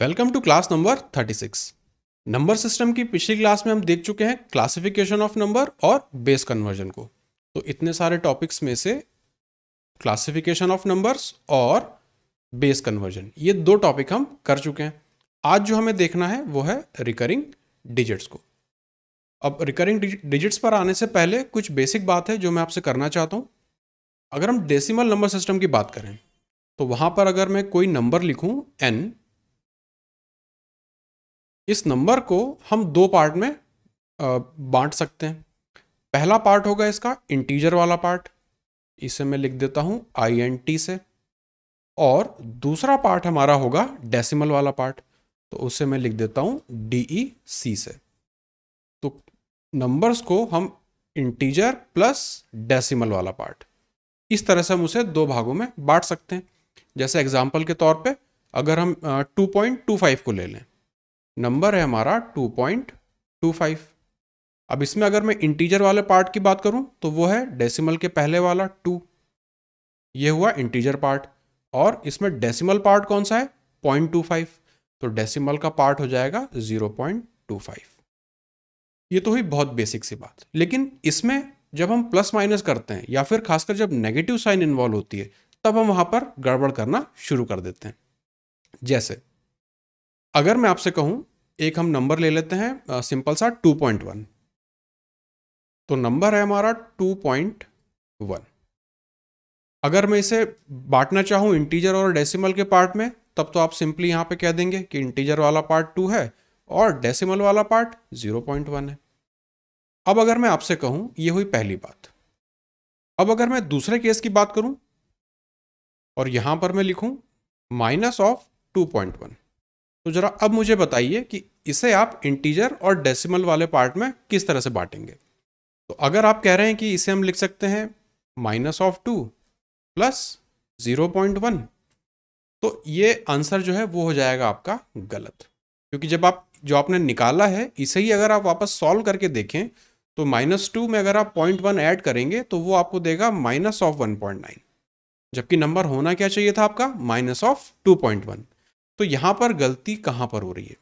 welcome to class number 36 number system की पिछली class में हम देख चुके हैं क्लासिफिकेशन ऑफ नंबर और बेस कन्वर्जन को तो इतने सारे टॉपिक्स में से क्लासिफिकेशन ऑफ नंबर्स और बेस कन्वर्जन ये दो टॉपिक हम कर चुके हैं आज जो हमें देखना है वो है रिकरिंग डिजिट्स को अब रिकरिंग डिजिट्स पर आने से पहले कुछ बेसिक बात है जो मैं आपसे करना चाहता हूँ अगर हम डेसिमल नंबर सिस्टम की बात करें तो वहाँ पर अगर मैं कोई नंबर लिखूँ एन इस नंबर को हम दो पार्ट में बांट सकते हैं पहला पार्ट होगा इसका इंटीजर वाला पार्ट इसे मैं लिख देता हूँ आई एन टी से और दूसरा पार्ट हमारा होगा डेसिमल वाला पार्ट तो उसे मैं लिख देता हूँ डी ई सी से तो नंबर्स को हम इंटीजर प्लस डेसिमल वाला पार्ट इस तरह से हम उसे दो भागों में बांट सकते हैं जैसे एग्जाम्पल के तौर पे अगर हम 2.25 को ले लें नंबर है हमारा 2.25 अब इसमें अगर मैं इंटीजर वाले पार्ट की बात करूं तो वो है डेसिमल के पहले वाला टू ये हुआ इंटीजर पार्ट और इसमें डेसिमल पार्ट कौन सा है पॉइंट टू फाइव तो डेसिमल का पार्ट हो जाएगा जीरो पॉइंट टू फाइव ये तो हुई बहुत बेसिक सी बात लेकिन इसमें जब हम प्लस माइनस करते हैं या फिर खासकर जब नेगेटिव साइन इन्वॉल्व होती है तब हम वहां पर गड़बड़ करना शुरू कर देते हैं जैसे अगर मैं आपसे कहूं एक हम नंबर ले लेते हैं सिंपल सा 2.1 तो नंबर है हमारा 2.1 अगर मैं इसे बांटना चाहूं इंटीजर और डेसिमल के पार्ट में तब तो आप सिंपली यहां पे कह देंगे कि इंटीजर वाला पार्ट 2 है और डेसिमल वाला पार्ट 0.1 है अब अगर मैं आपसे कहूं ये हुई पहली बात अब अगर मैं दूसरे केस की बात करूं और यहां पर मैं लिखूं minus of two point one तो ज़रा अब मुझे बताइए कि इसे आप इंटीजर और डेसिमल वाले पार्ट में किस तरह से बांटेंगे तो अगर आप कह रहे हैं कि इसे हम लिख सकते हैं minus of two plus zero point one तो ये आंसर जो है वो हो जाएगा आपका गलत क्योंकि जब आप जो आपने निकाला है इसे ही अगर आप वापस सॉल्व करके देखें तो माइनस टू में अगर आप पॉइंट वन ऐड करेंगे तो वो आपको देगा minus of one point nine जबकि नंबर होना क्या चाहिए था आपका minus of two point one तो यहाँ पर गलती कहाँ पर हो रही है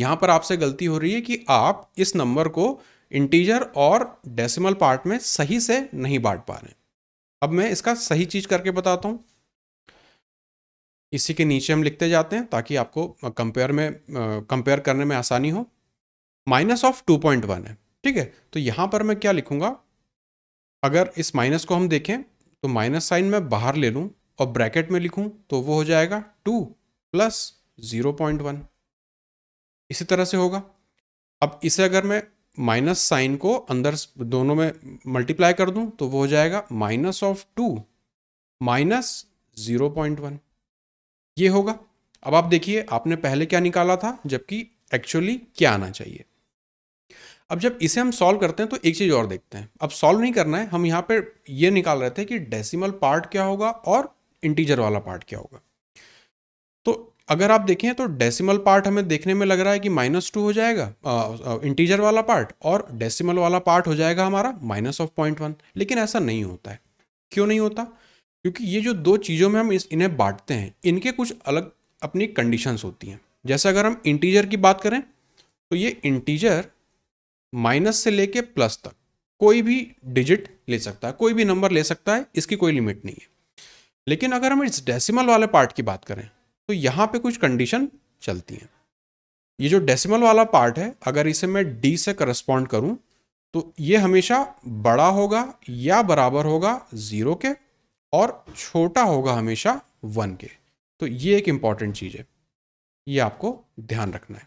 यहाँ पर आपसे गलती हो रही है कि आप इस नंबर को इंटीजर और डेसिमल पार्ट में सही से नहीं बांट पा रहे अब मैं इसका सही चीज करके बताता हूँ इसी के नीचे हम लिखते जाते हैं ताकि आपको कंपेयर में कंपेयर करने में आसानी हो minus of two point one है ठीक है तो यहाँ पर मैं क्या लिखूंगा अगर इस माइनस को हम देखें तो माइनस साइन मैं बाहर ले लूँ और ब्रैकेट में लिखूँ तो वो हो जाएगा two plus zero point one इसी तरह से होगा अब इसे अगर मैं माइनस साइन को अंदर दोनों में मल्टीप्लाई कर दूं तो वो हो जाएगा minus of two minus zero point one ये होगा अब आप देखिए आपने पहले क्या निकाला था जबकि एक्चुअली क्या आना चाहिए अब जब इसे हम सॉल्व करते हैं तो एक चीज़ और देखते हैं अब सॉल्व नहीं करना है हम यहां पर यह निकाल रहे थे कि डेसिमल पार्ट क्या होगा और इंटीजर वाला पार्ट क्या होगा अगर आप देखें तो डेसिमल पार्ट हमें देखने में लग रहा है कि माइनस टू हो जाएगा इंटीजर वाला पार्ट और डेसिमल वाला पार्ट हो जाएगा हमारा माइनस ऑफ पॉइंट वन लेकिन ऐसा नहीं होता है क्यों नहीं होता क्योंकि ये जो दो चीज़ों में हम इस इन्हें बांटते हैं इनके कुछ अलग अपनी कंडीशंस होती हैं जैसे अगर हम इंटीजर की बात करें तो ये इंटीजर माइनस से लेके प्लस तक कोई भी डिजिट ले सकता है कोई भी नंबर ले सकता है इसकी कोई लिमिट नहीं है लेकिन अगर हम इस डेसिमल वाले पार्ट की बात करें तो यहाँ पे कुछ कंडीशन चलती हैं ये जो डेसिमल वाला पार्ट है अगर इसे मैं डी से करस्पॉन्ड करूँ तो ये हमेशा बड़ा होगा या बराबर होगा ज़ीरो के और छोटा होगा हमेशा वन के तो ये एक इम्पॉर्टेंट चीज़ है ये आपको ध्यान रखना है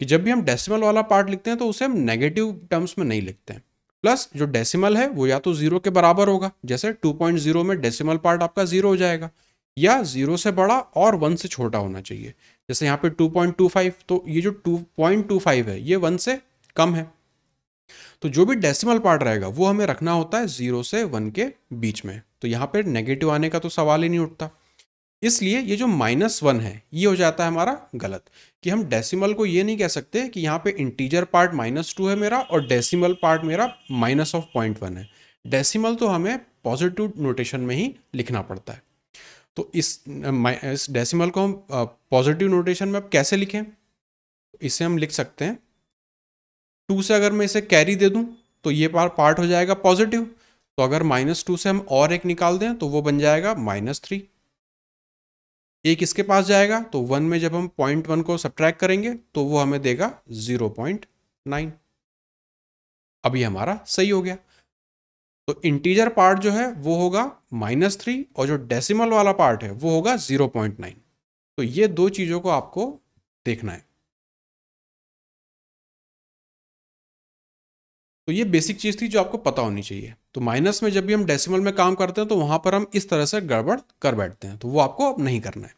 कि जब भी हम डेसिमल वाला पार्ट लिखते हैं तो उसे हम नेगेटिव टर्म्स में नहीं लिखते हैं प्लस जो डेसिमल है वो या तो जीरो के बराबर होगा जैसे 2.0 में डेसिमल पार्ट आपका जीरो हो जाएगा या जीरो से बड़ा और वन से छोटा होना चाहिए जैसे यहाँ पे 2.25 तो ये जो 2.25 है ये वन से कम है तो जो भी डेसिमल पार्ट रहेगा वो हमें रखना होता है जीरो से वन के बीच में तो यहाँ पे नेगेटिव आने का तो सवाल ही नहीं उठता इसलिए ये जो माइनस वन है ये हो जाता है हमारा गलत कि हम डेसिमल को ये नहीं कह सकते कि यहाँ पे इंटीजर पार्ट माइनस टू है मेरा और डेसिमल पार्ट मेरा माइनस ऑफ पॉइंट वन है डेसिमल तो हमें पॉजिटिव नोटेशन में ही लिखना पड़ता है तो इस इस डेसिमल को हम पॉजिटिव नोटेशन में अब कैसे लिखें इसे हम लिख सकते हैं टू से अगर मैं इसे कैरी दे दूं तो ये पार पार्ट हो जाएगा पॉजिटिव तो अगर माइनस टू से हम और एक निकाल दें तो वो बन जाएगा माइनस थ्री एक इसके पास जाएगा तो वन में जब हम पॉइंट वन को सब्ट्रैक करेंगे तो वो हमें देगा जीरो पॉइंट नाइन अभी हमारा सही हो गया तो इंटीजर पार्ट जो है वो होगा माइनस थ्री और जो डेसिमल वाला पार्ट है वो होगा जीरो पॉइंट नाइन तो ये दो चीज़ों को आपको देखना है तो ये बेसिक चीज़ थी जो आपको पता होनी चाहिए तो माइनस में जब भी हम डेसिमल में काम करते हैं तो वहां पर हम इस तरह से गड़बड़ कर बैठते हैं तो वो आपको अब नहीं करना है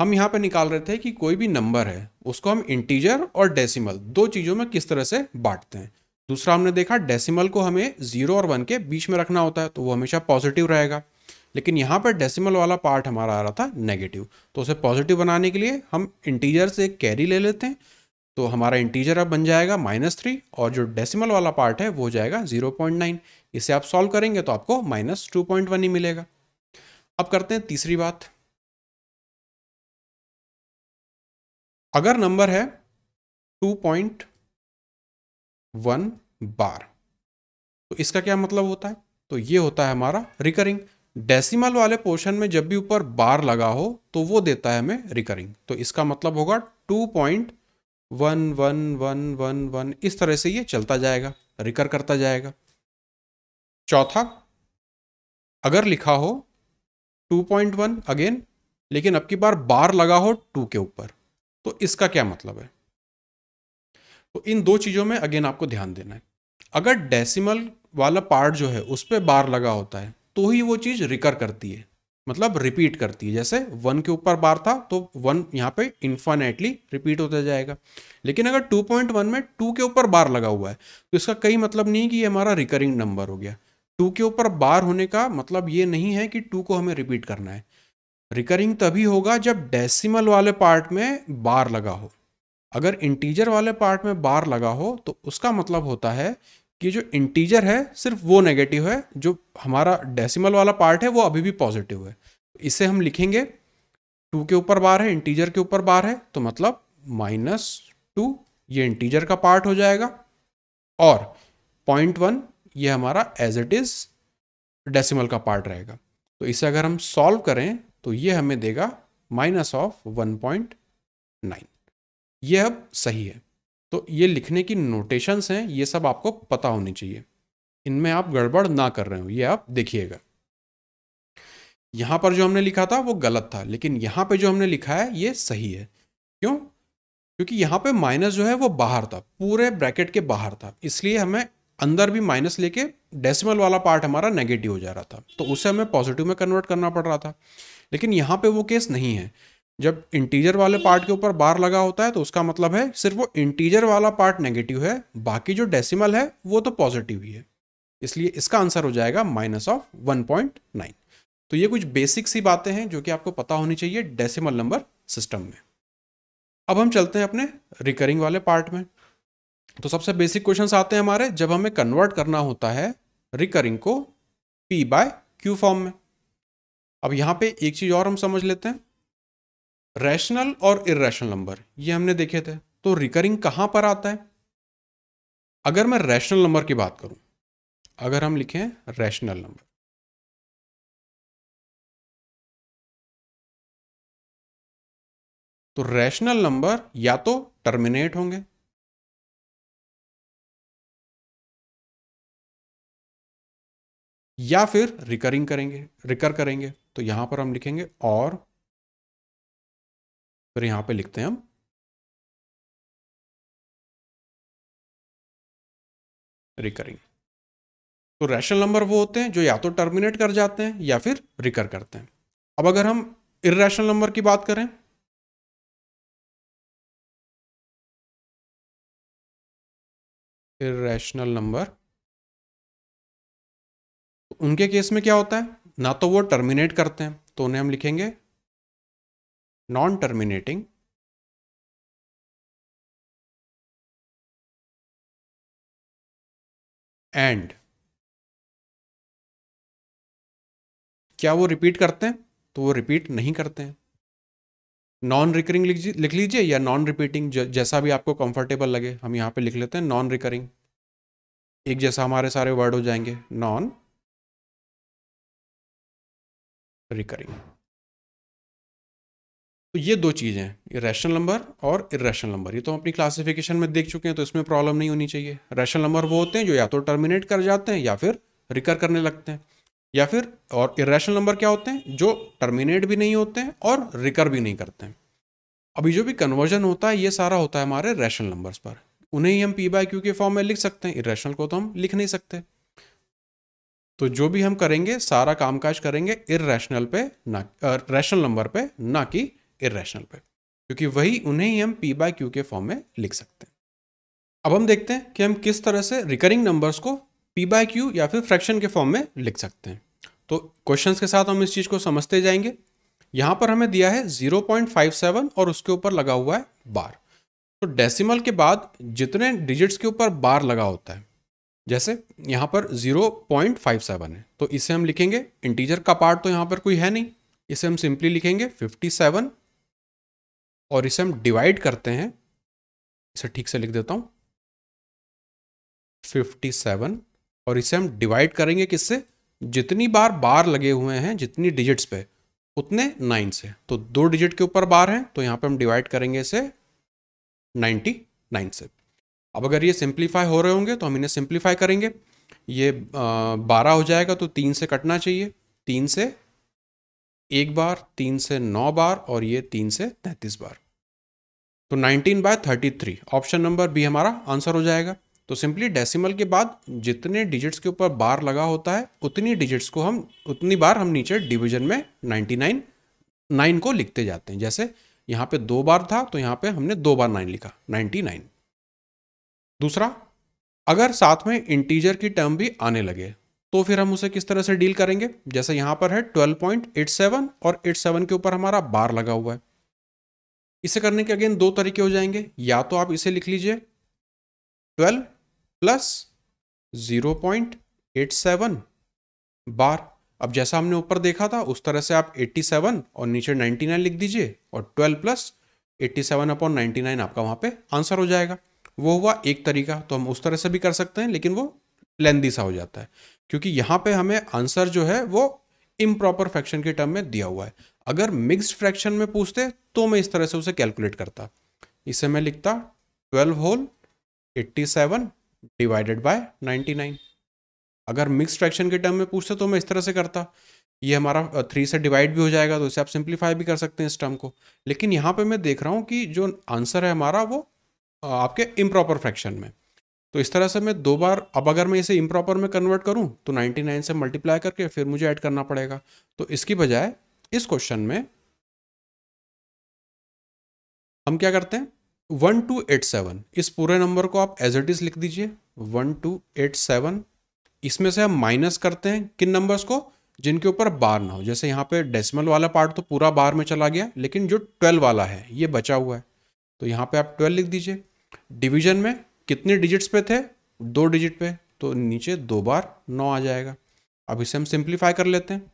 हम यहां पर निकाल रहे थे कि कोई भी नंबर है उसको हम इंटीजर और डेसिमल दो चीज़ों में किस तरह से बांटते हैं दूसरा हमने देखा डेसिमल को हमें जीरो और वन के बीच में रखना होता है तो वो हमेशा पॉजिटिव रहेगा लेकिन यहाँ पर डेसिमल वाला पार्ट हमारा आ रहा था नेगेटिव तो उसे पॉजिटिव बनाने के लिए हम इंटीजर से एक कैरी ले लेते हैं तो हमारा इंटीजर अब बन जाएगा माइनस थ्री और जो डेसिमल वाला पार्ट है वो जाएगा जीरो पॉइंट नाइन इसे आप सॉल्व करेंगे तो आपको माइनस टू पॉइंट वन ही मिलेगा अब करते हैं तीसरी बात अगर नंबर है टू पॉइंट वन बार तो इसका क्या मतलब होता है तो ये होता है हमारा रिकरिंग डेसिमल वाले पोर्शन में जब भी ऊपर बार लगा हो तो वो देता है हमें रिकरिंग तो इसका मतलब होगा two point one one one one one इस तरह से ये चलता जाएगा रिकर करता जाएगा चौथा अगर लिखा हो टू पॉइंट वन अगेन लेकिन अब की बार बार लगा हो टू के ऊपर तो इसका क्या मतलब है तो इन दो चीज़ों में अगेन आपको ध्यान देना है अगर डेसिमल वाला पार्ट जो है उस पर बार लगा होता है तो ही वो चीज़ रिकर करती है मतलब रिपीट करती है जैसे वन के ऊपर बार था तो वन यहाँ पे इन्फानेटली रिपीट होता जाएगा लेकिन अगर 2.1 में टू के ऊपर बार लगा हुआ है तो इसका कई मतलब नहीं कि ये हमारा रिकरिंग नंबर हो गया टू के ऊपर बार होने का मतलब ये नहीं है कि टू को हमें रिपीट करना है रिकरिंग तभी होगा जब डेसिमल वाले पार्ट में बार लगा हो अगर इंटीजर वाले पार्ट में बार लगा हो तो उसका मतलब होता है कि जो इंटीजर है सिर्फ वो नेगेटिव है जो हमारा डेसिमल वाला पार्ट है वो अभी भी पॉजिटिव है इसे हम लिखेंगे टू के ऊपर बार है इंटीजर के ऊपर बार है तो मतलब माइनस टू ये इंटीजर का पार्ट हो जाएगा और पॉइंट वन ये हमारा एज इट इज डेसिमल का पार्ट रहेगा तो इसे अगर हम सॉल्व करें तो ये हमें देगा minus of one point nine ये अब सही है तो ये लिखने की नोटेशंस हैं ये सब आपको पता होनी चाहिए इनमें आप गड़बड़ ना कर रहे हो ये आप देखिएगा यहां पर जो हमने लिखा था वो गलत था लेकिन यहां पे जो हमने लिखा है ये सही है क्यों क्योंकि यहां पे माइनस जो है वो बाहर था पूरे ब्रैकेट के बाहर था इसलिए हमें अंदर भी माइनस लेके डेसिमल वाला पार्ट हमारा नेगेटिव हो जा रहा था तो उसे हमें पॉजिटिव में कन्वर्ट करना पड़ रहा था लेकिन यहाँ पे वो केस नहीं है जब इंटीजर वाले पार्ट के ऊपर बार लगा होता है तो उसका मतलब है सिर्फ वो इंटीजर वाला पार्ट नेगेटिव है बाकी जो डेसिमल है वो तो पॉजिटिव ही है इसलिए इसका आंसर हो जाएगा minus of one point nine तो ये कुछ बेसिक सी बातें हैं जो कि आपको पता होनी चाहिए डेसिमल नंबर सिस्टम में अब हम चलते हैं अपने रिकरिंग वाले पार्ट में तो सबसे बेसिक क्वेश्चन आते हैं हमारे जब हमें कन्वर्ट करना होता है रिकरिंग को पी बाय क्यू फॉर्म में अब यहाँ पे एक चीज़ और हम समझ लेते हैं रैशनल और इेशनल नंबर ये हमने देखे थे तो रिकरिंग कहां पर आता है अगर मैं रैशनल नंबर की बात करूं अगर हम लिखें रैशनल नंबर तो रैशनल नंबर या तो टर्मिनेट होंगे या फिर रिकरिंग करेंगे रिकर करेंगे तो यहां पर हम लिखेंगे और फिर यहाँ पे लिखते हैं हम रिकरिंग तो रैशनल नंबर वो होते हैं जो या तो टर्मिनेट कर जाते हैं या फिर रिकर करते हैं अब अगर हम इेशनल नंबर की बात करें इेशनल नंबर उनके केस में क्या होता है ना तो वो टर्मिनेट करते हैं तो उन्हें हम लिखेंगे non-terminating एंड क्या वो रिपीट करते हैं तो वो रिपीट नहीं करते हैं नॉन रिकरिंग लिख लीजिए या नॉन रिपीटिंग जैसा भी आपको कंफर्टेबल लगे हम यहां पे लिख लेते हैं नॉन रिकरिंग एक जैसा हमारे सारे वर्ड हो जाएंगे नॉन रिकरिंग तो ये दो चीज़ें हैं नंबर और इरेशनल नंबर ये तो हम अपनी क्लासिफिकेशन में देख चुके हैं तो इसमें प्रॉब्लम नहीं होनी चाहिए रैशनल नंबर वो होते हैं जो या तो टर्मिनेट कर जाते हैं या फिर रिकर करने लगते हैं या फिर और इरेशनल नंबर क्या होते हैं जो टर्मिनेट भी नहीं होते हैं और रिकर भी नहीं करते हैं अभी जो भी कन्वर्जन होता है ये सारा होता है हमारे रैशनल नंबर्स पर उन्हें ही हम पी बाय क्यू के फॉर्म में लिख सकते हैं इरेशनल को तो हम लिख नहीं सकते तो जो भी हम करेंगे सारा कामकाज करेंगे इरेशनल पे ना रैशनल नंबर पे ना कि इेशनल पे क्योंकि वही उन्हें ही हम पी बाय क्यू के फॉर्म में लिख सकते हैं अब हम देखते हैं कि हम किस तरह से रिकरिंग नंबर्स को पी बाय क्यू या फिर फ्रैक्शन के फॉर्म में लिख सकते हैं तो क्वेश्चंस के साथ हम इस चीज़ को समझते जाएंगे यहाँ पर हमें दिया है 0.57 और उसके ऊपर लगा हुआ है बार तो डेसिमल के बाद जितने डिजिट्स के ऊपर बार लगा होता है जैसे यहाँ पर 0.57 है तो इसे हम लिखेंगे इंटीजर का पार्ट तो यहाँ पर कोई है नहीं इसे हम सिंपली लिखेंगे 57 और इसे हम डिवाइड करते हैं इसे ठीक से लिख देता हूं फिफ्टी सेवन और इसे हम डिवाइड करेंगे किससे जितनी बार बार लगे हुए हैं जितनी डिजिट्स पे उतने नाइन से तो दो डिजिट के ऊपर बार हैं तो यहां पे हम डिवाइड करेंगे इसे नाइन्टी नाइन से अब अगर ये सिंप्लीफाई हो रहे होंगे तो हम इन्हें सिंप्लीफाई करेंगे ये बारह हो जाएगा तो तीन से कटना चाहिए तीन से एक बार तीन से नौ बार और ये तीन से तैंतीस बार तो 19 बाय 33 ऑप्शन नंबर बी हमारा आंसर हो जाएगा तो सिंपली डेसिमल के बाद जितने डिजिट्स के ऊपर बार लगा होता है उतनी डिजिट्स को हम उतनी बार हम नीचे डिवीजन में 99 नाइन को लिखते जाते हैं जैसे यहाँ पे दो बार था तो यहाँ पे हमने दो बार नाइन लिखा 99 दूसरा अगर साथ में इंटीजर की टर्म भी आने लगे तो फिर हम उसे किस तरह से डील करेंगे जैसे यहां पर है 12.87 और 87 के ऊपर हमारा बार लगा हुआ है इसे करने के अगेन दो तरीके हो जाएंगे या तो आप इसे लिख लीजिए 12 प्लस 0.87 बार अब जैसा हमने ऊपर देखा था उस तरह से आप 87 और नीचे 99 लिख दीजिए और 12 प्लस 87 अपॉन नाइनटी आपका वहां पे आंसर हो जाएगा वो हुआ एक तरीका तो हम उस तरह से भी कर सकते हैं लेकिन वो लेंदी सा हो जाता है क्योंकि यहाँ पे हमें आंसर जो है वो इम प्रॉपर फ्रैक्शन के टर्म में दिया हुआ है अगर मिक्स्ड फ्रैक्शन में पूछते तो मैं इस तरह से उसे कैलकुलेट करता इसे मैं लिखता twelve whole eighty seven divided by ninety nine अगर मिक्स फ्रैक्शन के टर्म में पूछते तो मैं इस तरह से करता ये हमारा थ्री से डिवाइड भी हो जाएगा तो इसे आप सिंप्लीफाई भी कर सकते हैं इस टर्म को लेकिन यहाँ पे मैं देख रहा हूँ कि जो आंसर है हमारा वो आपके इम्प्रॉपर फ्रैक्शन में तो इस तरह से मैं दो बार अब अगर मैं इसे इम्प्रॉपर में कन्वर्ट करूं तो 99 से मल्टीप्लाई करके फिर मुझे ऐड करना पड़ेगा तो इसकी बजाय इस क्वेश्चन में हम क्या करते हैं वन टू एट सेवन इस पूरे नंबर को आप एज इट इज लिख दीजिए वन टू एट सेवन इसमें से हम माइनस करते हैं किन नंबर्स को जिनके ऊपर बार ना हो जैसे यहाँ पे डेसिमल वाला पार्ट तो पूरा बार में चला गया लेकिन जो ट्वेल्व वाला है ये बचा हुआ है तो यहाँ पे आप ट्वेल्व लिख दीजिए डिवीजन में कितने डिजिट्स पे थे दो डिजिट पे तो नीचे दो बार नौ आ जाएगा अब इसे हम सिंप्लीफाई कर लेते हैं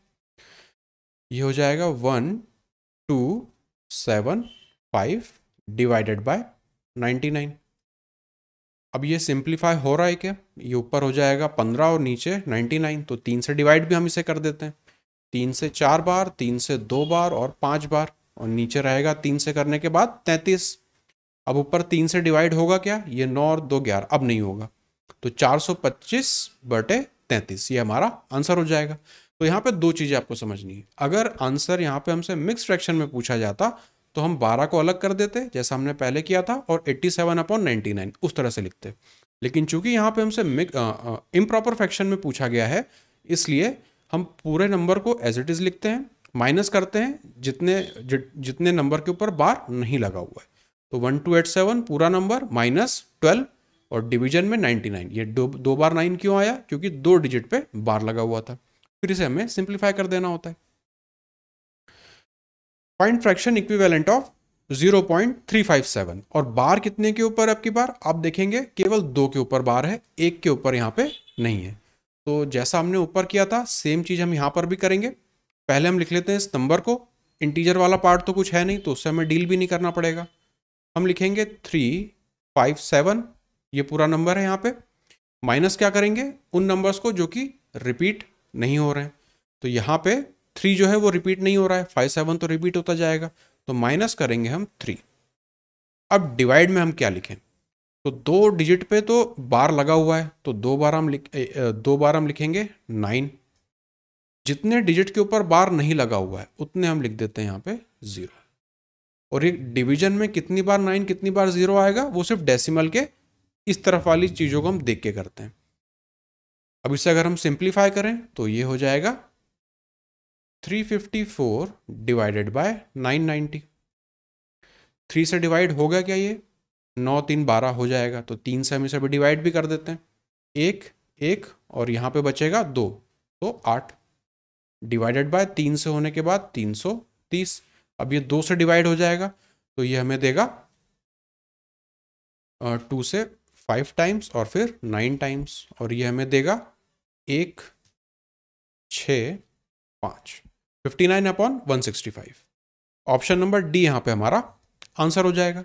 ये हो जाएगा one two seven five divided by ninety nine अब ये सिंप्लीफाई हो रहा है क्या ये ऊपर हो जाएगा पंद्रह और नीचे नाइन्टी नाइन तो तीन से डिवाइड भी हम इसे कर देते हैं तीन से चार बार तीन से दो बार और पांच बार और नीचे रहेगा तीन से करने के बाद तैंतीस अब ऊपर तीन से डिवाइड होगा क्या ये नौ और दो ग्यारह अब नहीं होगा तो चार सौ पच्चीस बटे तैंतीस ये हमारा आंसर हो जाएगा तो यहाँ पे दो चीज़ें आपको समझनी है अगर आंसर यहाँ पे हमसे मिक्स फ्रैक्शन में पूछा जाता तो हम 12 को अलग कर देते जैसा हमने पहले किया था और 87 सेवन अपॉन नाइन्टी उस तरह से लिखते लेकिन चूंकि यहाँ पे हमसे इम्प्रॉपर फ्रैक्शन में पूछा गया है इसलिए हम पूरे नंबर को एज इट इज़ लिखते हैं माइनस करते हैं जितने जि, जितने नंबर के ऊपर बार नहीं लगा हुआ है तो वन टू एट सेवन पूरा नंबर माइनस ट्वेल्व और डिवीजन में नाइनटी नाइन ये दो दो बार नाइन क्यों आया क्योंकि दो डिजिट पे बार लगा हुआ था फिर इसे हमें सिंप्लीफाई कर देना होता है पॉइंट फ्रैक्शन इक्विवेलेंट ऑफ 0.357 और बार कितने के ऊपर आपकी बार आप देखेंगे केवल दो के ऊपर बार है एक के ऊपर यहाँ पे नहीं है तो जैसा हमने ऊपर किया था सेम चीज़ हम यहाँ पर भी करेंगे पहले हम लिख लेते हैं इस नंबर को इंटीजर वाला पार्ट तो कुछ है नहीं तो उससे हमें डील भी नहीं करना पड़ेगा हम लिखेंगे थ्री फाइव सेवन ये पूरा नंबर है यहाँ पे माइनस क्या करेंगे उन नंबर्स को जो कि रिपीट नहीं हो रहे हैं तो यहाँ पे थ्री जो है वो रिपीट नहीं हो रहा है फाइव सेवन तो रिपीट होता जाएगा तो माइनस करेंगे हम थ्री अब डिवाइड में हम क्या लिखें तो दो डिजिट पे तो बार लगा हुआ है तो दो बार हम लिख दो बार हम लिखेंगे नाइन जितने डिजिट के ऊपर बार नहीं लगा हुआ है उतने हम लिख देते हैं यहाँ पे ज़ीरो और ये डिवीजन में कितनी बार नाइन कितनी बार जीरो आएगा वो सिर्फ डेसिमल के इस तरफ वाली चीज़ों को हम देख के करते हैं अब इसे अगर हम सिंप्लीफाई करें तो ये हो जाएगा 354 डिवाइडेड बाय 990 थ्री से डिवाइड होगा क्या ये नौ तीन बारह हो जाएगा तो तीन से हम इसे भी डिवाइड भी कर देते हैं एक एक और यहाँ पे बचेगा दो तो आठ डिवाइडेड बाय तीन से होने के बाद तीन सौ तीस अब ये दो से डिवाइड हो जाएगा तो ये हमें देगा टू से फाइव टाइम्स और फिर नाइन टाइम्स और ये हमें देगा एक छ पाँच fifty nine upon one sixty five option number D यहाँ पे हमारा आंसर हो जाएगा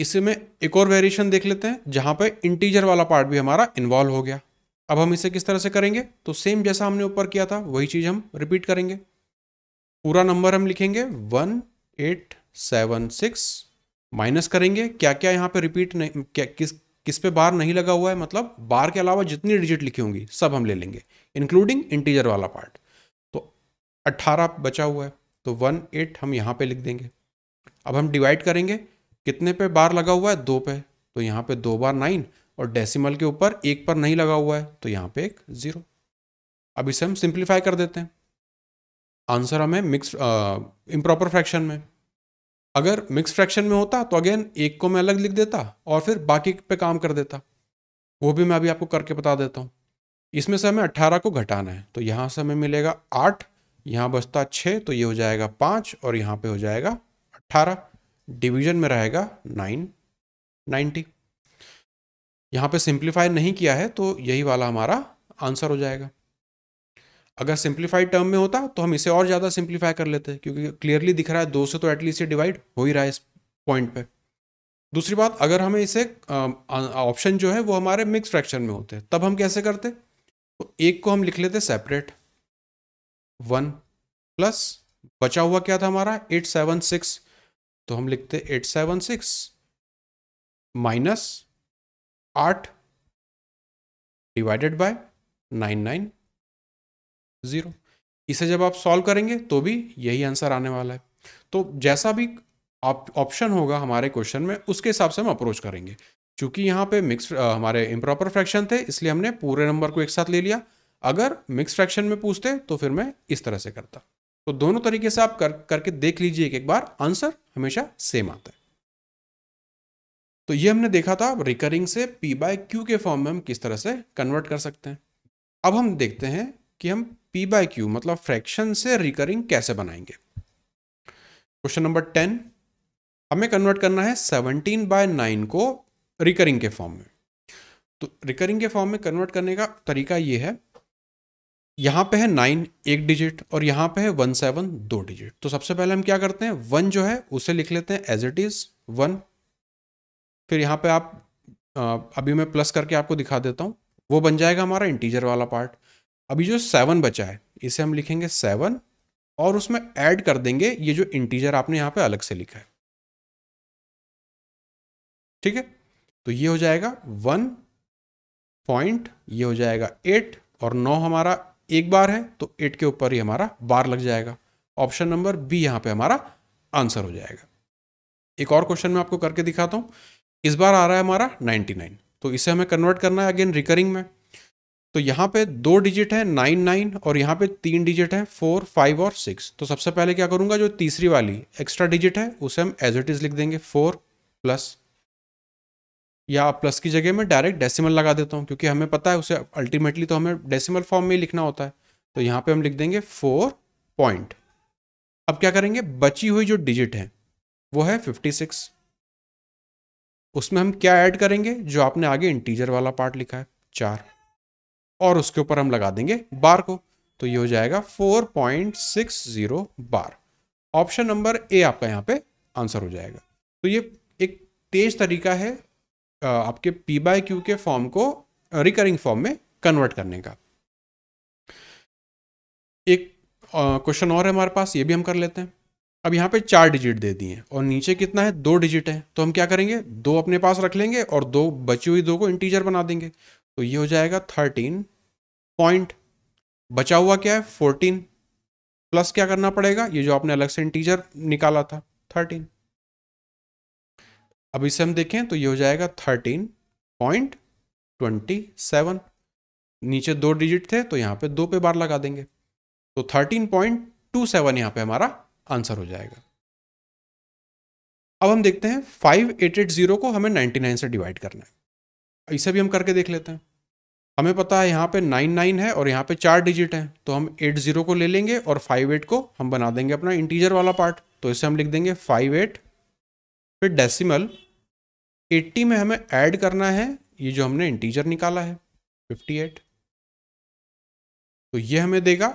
इसी में एक और वेरिएशन देख लेते हैं जहाँ पे इंटीजर वाला पार्ट भी हमारा इन्वॉल्व हो गया अब हम इसे किस तरह से करेंगे तो सेम जैसा हमने ऊपर किया था वही चीज़ हम रिपीट करेंगे पूरा नंबर हम लिखेंगे one eight seven six minus करेंगे क्या क्या यहाँ पे रिपीट नहीं क्या किस किस पे बार नहीं लगा हुआ है मतलब बार के अलावा जितनी डिजिट लिखी होंगी सब हम ले लेंगे इंक्लूडिंग इंटीजर वाला पार्ट तो 18 बचा हुआ है तो 18 हम यहाँ पे लिख देंगे अब हम डिवाइड करेंगे कितने पे बार लगा हुआ है दो पे तो यहाँ पे दो बार नाइन और डेसिमल के ऊपर एक पर नहीं लगा हुआ है तो यहाँ पे एक ज़ीरो अब इसे हम सिंप्लीफाई कर देते हैं आंसर हमें मिक्स इम्प्रॉपर फ्रैक्शन में अगर मिक्स फ्रैक्शन में होता तो अगेन एक को मैं अलग लिख देता और फिर बाकी पे काम कर देता वो भी मैं अभी आपको करके बता देता हूँ इसमें से हमें अट्ठारह को घटाना है तो यहाँ से हमें मिलेगा आठ यहाँ बचता छः तो ये हो जाएगा पाँच और यहाँ पे हो जाएगा अट्ठारह डिवीजन में रहेगा नाइन नाइन्टी यहाँ पे सिंप्लीफाई नहीं किया है तो यही वाला हमारा आंसर हो जाएगा अगर सिंप्लीफाइड टर्म में होता तो हम इसे और ज़्यादा सिंप्लीफाई कर लेते क्योंकि क्लियरली दिख रहा है दो से तो एटलीस्ट ये डिवाइड हो ही रहा है इस पॉइंट पे दूसरी बात अगर हमें इसे ऑप्शन जो है वो हमारे मिक्स फ्रैक्शन में होते तब हम कैसे करते तो एक को हम लिख लेते सेपरेट वन प्लस बचा हुआ क्या था हमारा एट सेवन सिक्स तो हम लिखते एट सेवन सिक्स माइनस आठ divided by nine nine zero इसे जब आप सॉल्व करेंगे तो भी यही आंसर आने वाला है तो जैसा भी ऑप्शन होगा हमारे क्वेश्चन में उसके हिसाब से हम अप्रोच करेंगे चूंकि यहाँ पे मिक्स हमारे इम्प्रॉपर फ्रैक्शन थे इसलिए हमने पूरे नंबर को एक साथ ले लिया अगर मिक्स फ्रैक्शन में पूछते तो फिर मैं इस तरह से करता तो दोनों तरीके से आप कर करके देख लीजिए एक एक बार आंसर हमेशा सेम आता है तो ये हमने देखा था रिकरिंग से पी बाय क्यू के फॉर्म में हम किस तरह से कन्वर्ट कर सकते हैं अब हम देखते हैं कि हम पी बाय क्यू मतलब फ्रैक्शन से रिकरिंग कैसे बनाएंगे क्वेश्चन नंबर टेन हमें कन्वर्ट करना है सेवनटीन बाय नाइन को रिकरिंग के फॉर्म में तो रिकरिंग के फॉर्म में कन्वर्ट करने का तरीका यह है यहां पे है नाइन एक डिजिट और यहां पे है वन सेवन दो डिजिट तो सबसे पहले हम क्या करते हैं वन जो है उसे लिख लेते हैं एज इट इज़ वन फिर यहां पे आप अभी मैं प्लस करके आपको दिखा देता हूं वो बन जाएगा हमारा इंटीजर वाला पार्ट अभी जो सेवन बचा है इसे हम लिखेंगे सेवन और उसमें ऐड कर देंगे ये जो इंटीजर आपने यहां पे अलग से लिखा है ठीक है तो ये हो जाएगा वन पॉइंट ये हो जाएगा एट और नौ हमारा एक बार है तो एट के ऊपर ही हमारा बार लग जाएगा ऑप्शन नंबर बी यहाँ पे हमारा आंसर हो जाएगा एक और क्वेश्चन में आपको करके दिखाता हूं इस बार आ रहा है हमारा नाइनटी तो इसे हमें कन्वर्ट करना है अगेन रिकरिंग में तो यहां पे दो डिजिट है नाइन नाइन और यहां पे तीन डिजिट है फोर फाइव और सिक्स तो सबसे पहले क्या करूंगा जो तीसरी वाली एक्स्ट्रा डिजिट है उसे हम एज इट इज़ लिख देंगे फोर प्लस या प्लस की जगह मैं डायरेक्ट डेसिमल लगा देता हूं क्योंकि हमें पता है उसे अल्टीमेटली तो हमें डेसिमल फॉर्म में ही लिखना होता है तो यहां पे हम लिख देंगे फोर पॉइंट अब क्या करेंगे बची हुई जो डिजिट है वो है फिफ्टी सिक्स उसमें हम क्या ऐड करेंगे जो आपने आगे इंटीजर वाला पार्ट लिखा है चार और उसके ऊपर हम लगा देंगे बार को तो ये हो जाएगा 4.60 बार ऑप्शन नंबर ए आपका यहाँ पे आंसर हो जाएगा तो ये एक तेज तरीका है आपके पी बाय क्यू के फॉर्म को रिकरिंग फॉर्म में कन्वर्ट करने का एक क्वेश्चन और है हमारे पास ये भी हम कर लेते हैं अब यहाँ पे चार डिजिट दे दिए और नीचे कितना है दो डिजिट है तो हम क्या करेंगे दो अपने पास रख लेंगे और दो बची हुई दो को इंटीजर बना देंगे तो ये हो जाएगा थर्टीन पॉइंट बचा हुआ क्या है फोर्टीन प्लस क्या करना पड़ेगा ये जो आपने अलग से इंटीजर निकाला था थर्टीन अब इसे हम देखें तो ये हो जाएगा थर्टीन पॉइंट ट्वेंटी सेवन नीचे दो डिजिट थे तो यहां पे दो पे बार लगा देंगे तो थर्टीन पॉइंट टू सेवन यहां पे हमारा आंसर हो जाएगा अब हम देखते हैं फाइव एट एट जीरो को हमें नाइनटी नाइन से डिवाइड करना है इसे भी हम करके देख लेते हैं हमें पता है यहाँ पे नाइन नाइन है और यहाँ पे चार डिजिट है तो हम एट जीरो को ले लेंगे और फाइव एट को हम बना देंगे अपना इंटीजर वाला पार्ट तो इसे हम लिख देंगे फाइव एट फिर डेसिमल एट्टी में हमें ऐड करना है ये जो हमने इंटीजर निकाला है फिफ्टी एट तो ये हमें देगा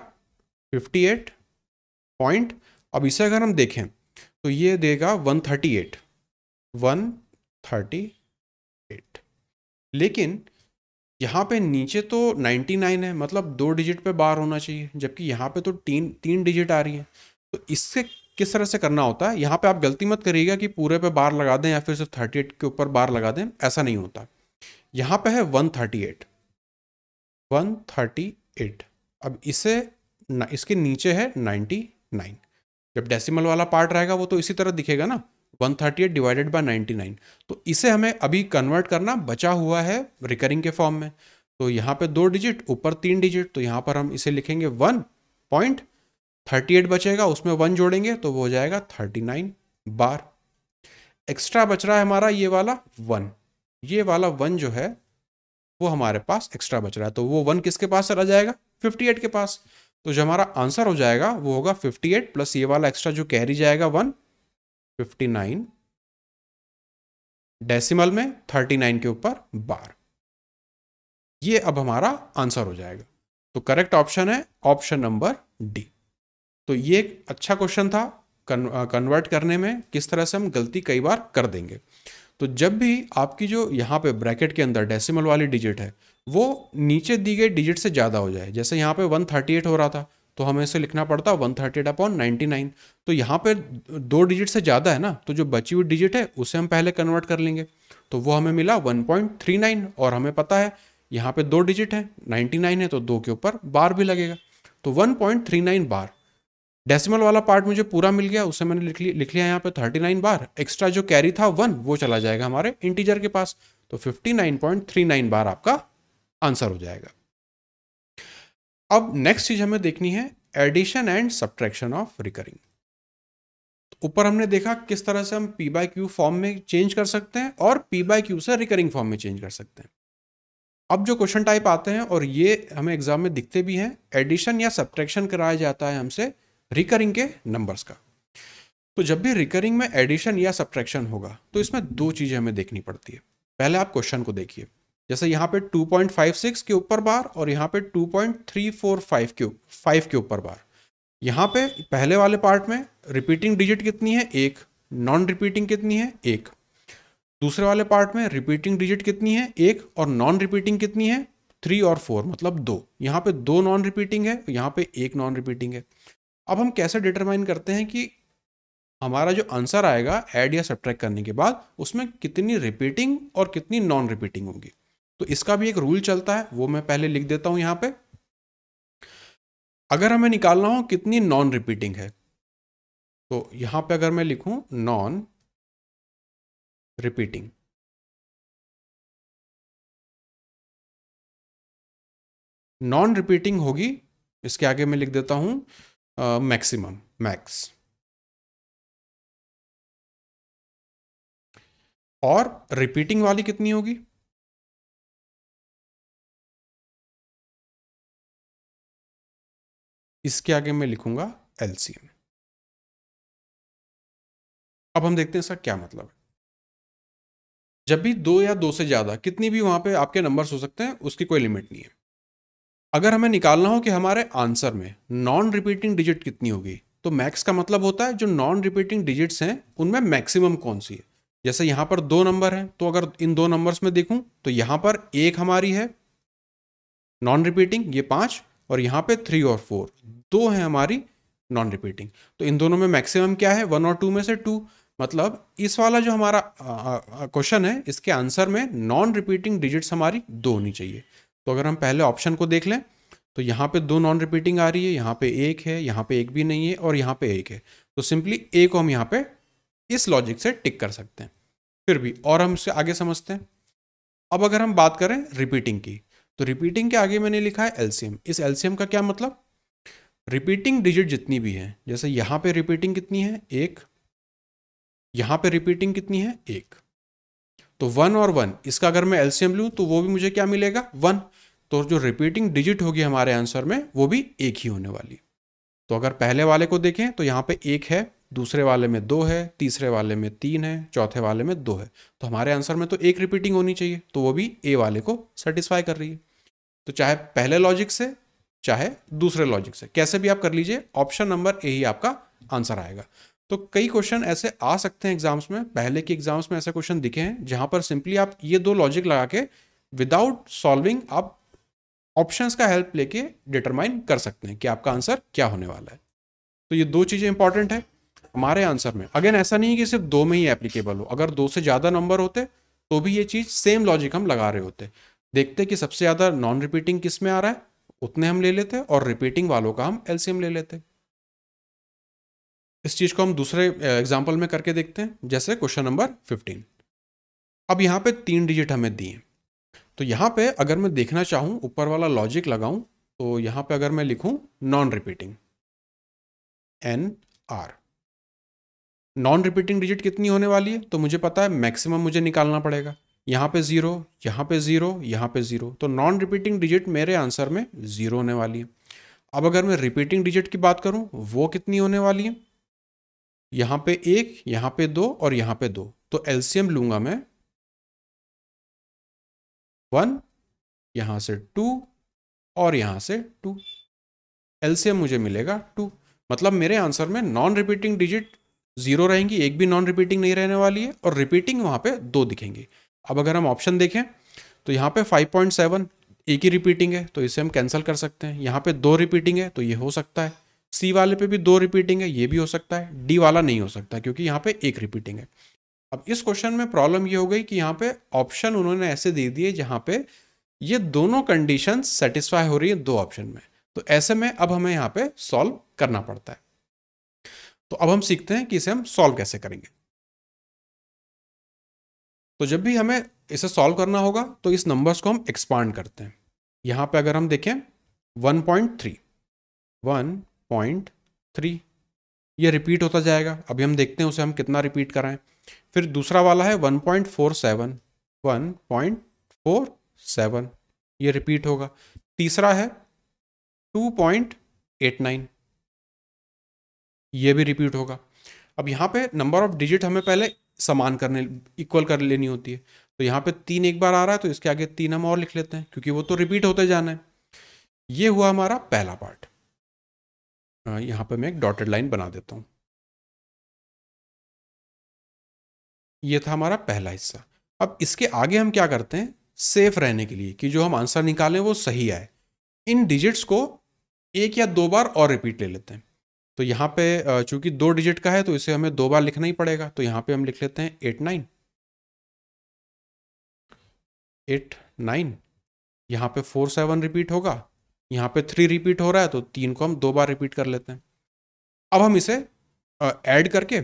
फिफ्टी एट पॉइंट अब इसे अगर हम देखें तो ये देगा one thirty eight one thirty eight लेकिन यहाँ पे नीचे तो 99 है मतलब दो डिजिट पे बार होना चाहिए जबकि यहाँ पे तो तीन तीन डिजिट आ रही है तो इससे किस तरह से करना होता है यहाँ पे आप गलती मत करिएगा कि पूरे पे बार लगा दें या फिर सिर्फ 38 के ऊपर बार लगा दें ऐसा नहीं होता यहाँ पे है 138 138 अब इसे इसके नीचे है 99 जब डेसिमल वाला पार्ट रहेगा वो तो इसी तरह दिखेगा ना one thirty eight divided by ninety nine तो इसे हमें अभी कन्वर्ट करना बचा हुआ है रिकरिंग के फॉर्म में तो यहाँ पे दो डिजिट ऊपर तीन डिजिट तो यहाँ पर हम इसे लिखेंगे वन पॉइंट थर्टी एट बचेगा उसमें वन जोड़ेंगे तो वो हो जाएगा थर्टी नाइन बार एक्स्ट्रा बच रहा है हमारा ये वाला वन ये वाला वन जो है वो हमारे पास एक्स्ट्रा बच रहा है तो वो वन किसके पास चला जाएगा फिफ्टी एट के पास तो जो हमारा आंसर हो जाएगा वो होगा फिफ्टी एट प्लस ये वाला एक्स्ट्रा जो कैरी जाएगा वन 59 डेसिमल में 39 के ऊपर बार ये अब हमारा आंसर हो जाएगा तो करेक्ट ऑप्शन है ऑप्शन नंबर डी तो ये एक अच्छा क्वेश्चन था कन्वर्ट करने में किस तरह से हम गलती कई बार कर देंगे तो जब भी आपकी जो यहाँ पे ब्रैकेट के अंदर डेसिमल वाली डिजिट है वो नीचे दी गई डिजिट से ज़्यादा हो जाए जैसे यहाँ पे 138 हो रहा था तो हमें इसे लिखना पड़ता one thirty eight upon ninety nine तो यहाँ पर दो डिजिट से ज़्यादा है ना तो जो बची हुई डिजिट है उसे हम पहले कन्वर्ट कर लेंगे तो वो हमें मिला वन पॉइंट थ्री नाइन और हमें पता है यहाँ पे दो डिजिट है नाइन्टी नाइन है तो दो के ऊपर बार भी लगेगा तो one point three nine bar decimal वाला पार्ट मुझे पूरा मिल गया उसे मैंने लिख लिया लिख लिया यहाँ पे थर्टी नाइन बार एक्स्ट्रा जो कैरी था वन वो चला जाएगा हमारे इंटीजर के पास तो fifty nine point three nine bar आपका आंसर हो जाएगा अब नेक्स्ट चीज हमें देखनी है addition and subtraction of recurring ऊपर हमने देखा किस तरह से हम पी बाई क्यू फॉर्म में चेंज कर सकते हैं और पी बाई क्यू से रिकरिंग फॉर्म में चेंज कर सकते हैं अब जो क्वेश्चन टाइप आते हैं और ये हमें एग्जाम में दिखते भी हैं एडिशन या सब्ट्रैक्शन कराया जाता है हमसे रिकरिंग के नंबर्स का तो जब भी रिकरिंग में एडिशन या सब्ट्रैक्शन होगा तो इसमें दो चीज़ें हमें देखनी पड़ती है पहले आप क्वेश्चन को देखिए जैसे यहाँ पे 2.56 के ऊपर बार और यहाँ पे 2.345 के फाइव के ऊपर बार यहाँ पे पहले वाले पार्ट में रिपीटिंग डिजिट कितनी है एक नॉन रिपीटिंग कितनी है एक दूसरे वाले पार्ट में रिपीटिंग डिजिट कितनी है एक और नॉन रिपीटिंग कितनी है थ्री और फोर मतलब दो यहाँ पे दो नॉन रिपीटिंग है यहाँ पे एक नॉन रिपीटिंग है अब हम कैसे डिटरमाइन करते हैं कि हमारा जो आंसर आएगा ऐड या सब्ट्रैक्ट करने के बाद उसमें कितनी रिपीटिंग और कितनी नॉन रिपीटिंग होगी तो इसका भी एक रूल चलता है वो मैं पहले लिख देता हूं यहां पे अगर हमें निकालना हो कितनी नॉन रिपीटिंग है तो यहां पे अगर मैं लिखूं नॉन रिपीटिंग नॉन रिपीटिंग होगी इसके आगे मैं लिख देता हूं मैक्सिमम मैक्स और रिपीटिंग वाली कितनी होगी इसके आगे मैं लिखूंगा एलसीएम अब हम देखते हैं इसका क्या मतलब है जब भी दो या दो से ज़्यादा कितनी भी वहां पे आपके नंबर्स हो सकते हैं उसकी कोई लिमिट नहीं है अगर हमें निकालना हो कि हमारे आंसर में नॉन रिपीटिंग डिजिट कितनी होगी तो मैक्स का मतलब होता है जो नॉन रिपीटिंग डिजिट्स हैं उनमें मैक्सिमम कौन सी है जैसे यहां पर दो नंबर हैं तो अगर इन दो नंबर्स में देखूं तो यहां पर एक हमारी है नॉन रिपीटिंग ये पांच और यहाँ पे थ्री और फोर दो हैं हमारी नॉन रिपीटिंग तो इन दोनों में मैक्सिमम क्या है वन और टू में से टू मतलब इस वाला जो हमारा क्वेश्चन है इसके आंसर में नॉन रिपीटिंग डिजिट्स हमारी दो होनी चाहिए तो अगर हम पहले ऑप्शन को देख लें तो यहाँ पे दो नॉन रिपीटिंग आ रही है यहाँ पे एक है यहाँ पे एक भी नहीं है और यहाँ पे एक है तो सिंपली ए को हम यहाँ पे इस लॉजिक से टिक कर सकते हैं फिर भी और हम इससे आगे समझते हैं अब अगर हम बात करें रिपीटिंग की तो रिपीटिंग के आगे मैंने लिखा है एलसीएम इस एलसीएम का क्या मतलब रिपीटिंग डिजिट जितनी भी है जैसे यहां पे रिपीटिंग कितनी है एक यहां पे रिपीटिंग कितनी है एक तो वन और वन इसका अगर मैं एलसीएम लू तो वो भी मुझे क्या मिलेगा वन तो जो रिपीटिंग डिजिट होगी हमारे आंसर में वो भी एक ही होने वाली तो अगर पहले वाले को देखें तो यहां पे एक है दूसरे वाले में दो है तीसरे वाले में तीन है चौथे वाले में दो है तो हमारे आंसर में तो एक रिपीटिंग होनी चाहिए तो वो भी ए वाले को सेटिस्फाई कर रही है तो चाहे पहले लॉजिक से चाहे दूसरे लॉजिक से कैसे भी आप कर लीजिए ऑप्शन नंबर ए ही आपका आंसर आएगा तो कई क्वेश्चन ऐसे आ सकते हैं एग्जाम्स में पहले के एग्जाम्स में ऐसे क्वेश्चन दिखे हैं जहां पर सिंपली आप ये दो लॉजिक लगा के विदाउट सॉल्विंग आप ऑप्शन का हेल्प लेके डिटरमाइन कर सकते हैं कि आपका आंसर क्या होने वाला है तो ये दो चीज़ें इंपॉर्टेंट है हमारे आंसर में अगेन ऐसा नहीं कि सिर्फ दो में ही एप्लीकेबल हो अगर दो से ज़्यादा नंबर होते तो भी ये चीज़ सेम लॉजिक हम लगा रहे होते देखते कि सबसे ज़्यादा नॉन रिपीटिंग किस में आ रहा है उतने हम ले लेते और रिपीटिंग वालों का हम एलसीएम ले लेते इस चीज़ को हम दूसरे एग्जाम्पल में करके देखते हैं जैसे क्वेश्चन नंबर फिफ्टीन अब यहाँ पे तीन डिजिट हमें दिए तो यहाँ पे अगर मैं देखना चाहूँ ऊपर वाला लॉजिक लगाऊँ तो यहाँ पे अगर मैं लिखूँ non repeating N R non repeating digit कितनी होने वाली है तो मुझे पता है मैक्सिमम मुझे निकालना पड़ेगा यहाँ पे ज़ीरो यहाँ पे ज़ीरो यहाँ पे ज़ीरो तो नॉन रिपीटिंग डिजिट मेरे आंसर में ज़ीरो होने वाली है अब अगर मैं रिपीटिंग डिजिट की बात करूँ वो कितनी होने वाली है यहाँ पे एक यहाँ पे दो और यहाँ पे दो तो एलसीएम लूंगा मैं वन यहाँ से टू और यहाँ से टू एलसीएम मुझे मिलेगा टू मतलब मेरे आंसर में नॉन रिपीटिंग डिजिट जीरो रहेंगी एक भी नॉन रिपीटिंग नहीं रहने वाली है और रिपीटिंग वहाँ पे दो दिखेंगी अब अगर हम ऑप्शन देखें तो यहाँ पे 5.7 एक ही रिपीटिंग है तो इसे हम कैंसिल कर सकते हैं यहाँ पे दो रिपीटिंग है तो ये हो सकता है सी वाले पे भी दो रिपीटिंग है ये भी हो सकता है डी वाला नहीं हो सकता क्योंकि यहाँ पे एक रिपीटिंग है अब इस क्वेश्चन में प्रॉब्लम ये हो गई कि यहाँ पे ऑप्शन उन्होंने ऐसे दे दिए जहाँ पे ये दोनों कंडीशन सेटिस्फाई हो रही है दो ऑप्शन में तो ऐसे में अब हमें यहाँ पे सॉल्व करना पड़ता है तो अब हम सीखते हैं कि इसे हम सॉल्व कैसे करेंगे तो जब भी हमें इसे सॉल्व करना होगा तो इस नंबर्स को हम एक्सपांड करते हैं यहां पे अगर हम देखें 1.3 1.3 ये रिपीट होता जाएगा अभी हम देखते हैं उसे हम कितना रिपीट कराएं फिर दूसरा वाला है 1.47 1.47 ये रिपीट होगा तीसरा है 2.89 ये भी रिपीट होगा अब यहाँ पे नंबर ऑफ डिजिट हमें पहले समान करने इक्वल कर लेनी होती है तो यहाँ पे तीन एक बार आ रहा है तो इसके आगे तीन हम और लिख लेते हैं क्योंकि वो तो रिपीट होते जाना है ये हुआ हमारा पहला पार्ट यहाँ पे मैं एक डॉटेड लाइन बना देता हूँ ये था हमारा पहला हिस्सा अब इसके आगे हम क्या करते हैं सेफ रहने के लिए कि जो हम आंसर निकालें वो सही आए इन डिजिट्स को एक या दो बार और रिपीट ले लेते हैं तो यहाँ पे चूंकि दो डिजिट का है तो इसे हमें दो बार लिखना ही पड़ेगा तो यहाँ पे हम लिख लेते हैं एट नाइन एट नाइन यहाँ पे फोर सेवन रिपीट होगा यहाँ पे थ्री रिपीट हो रहा है तो तीन को हम दो बार रिपीट कर लेते हैं अब हम इसे ऐड करके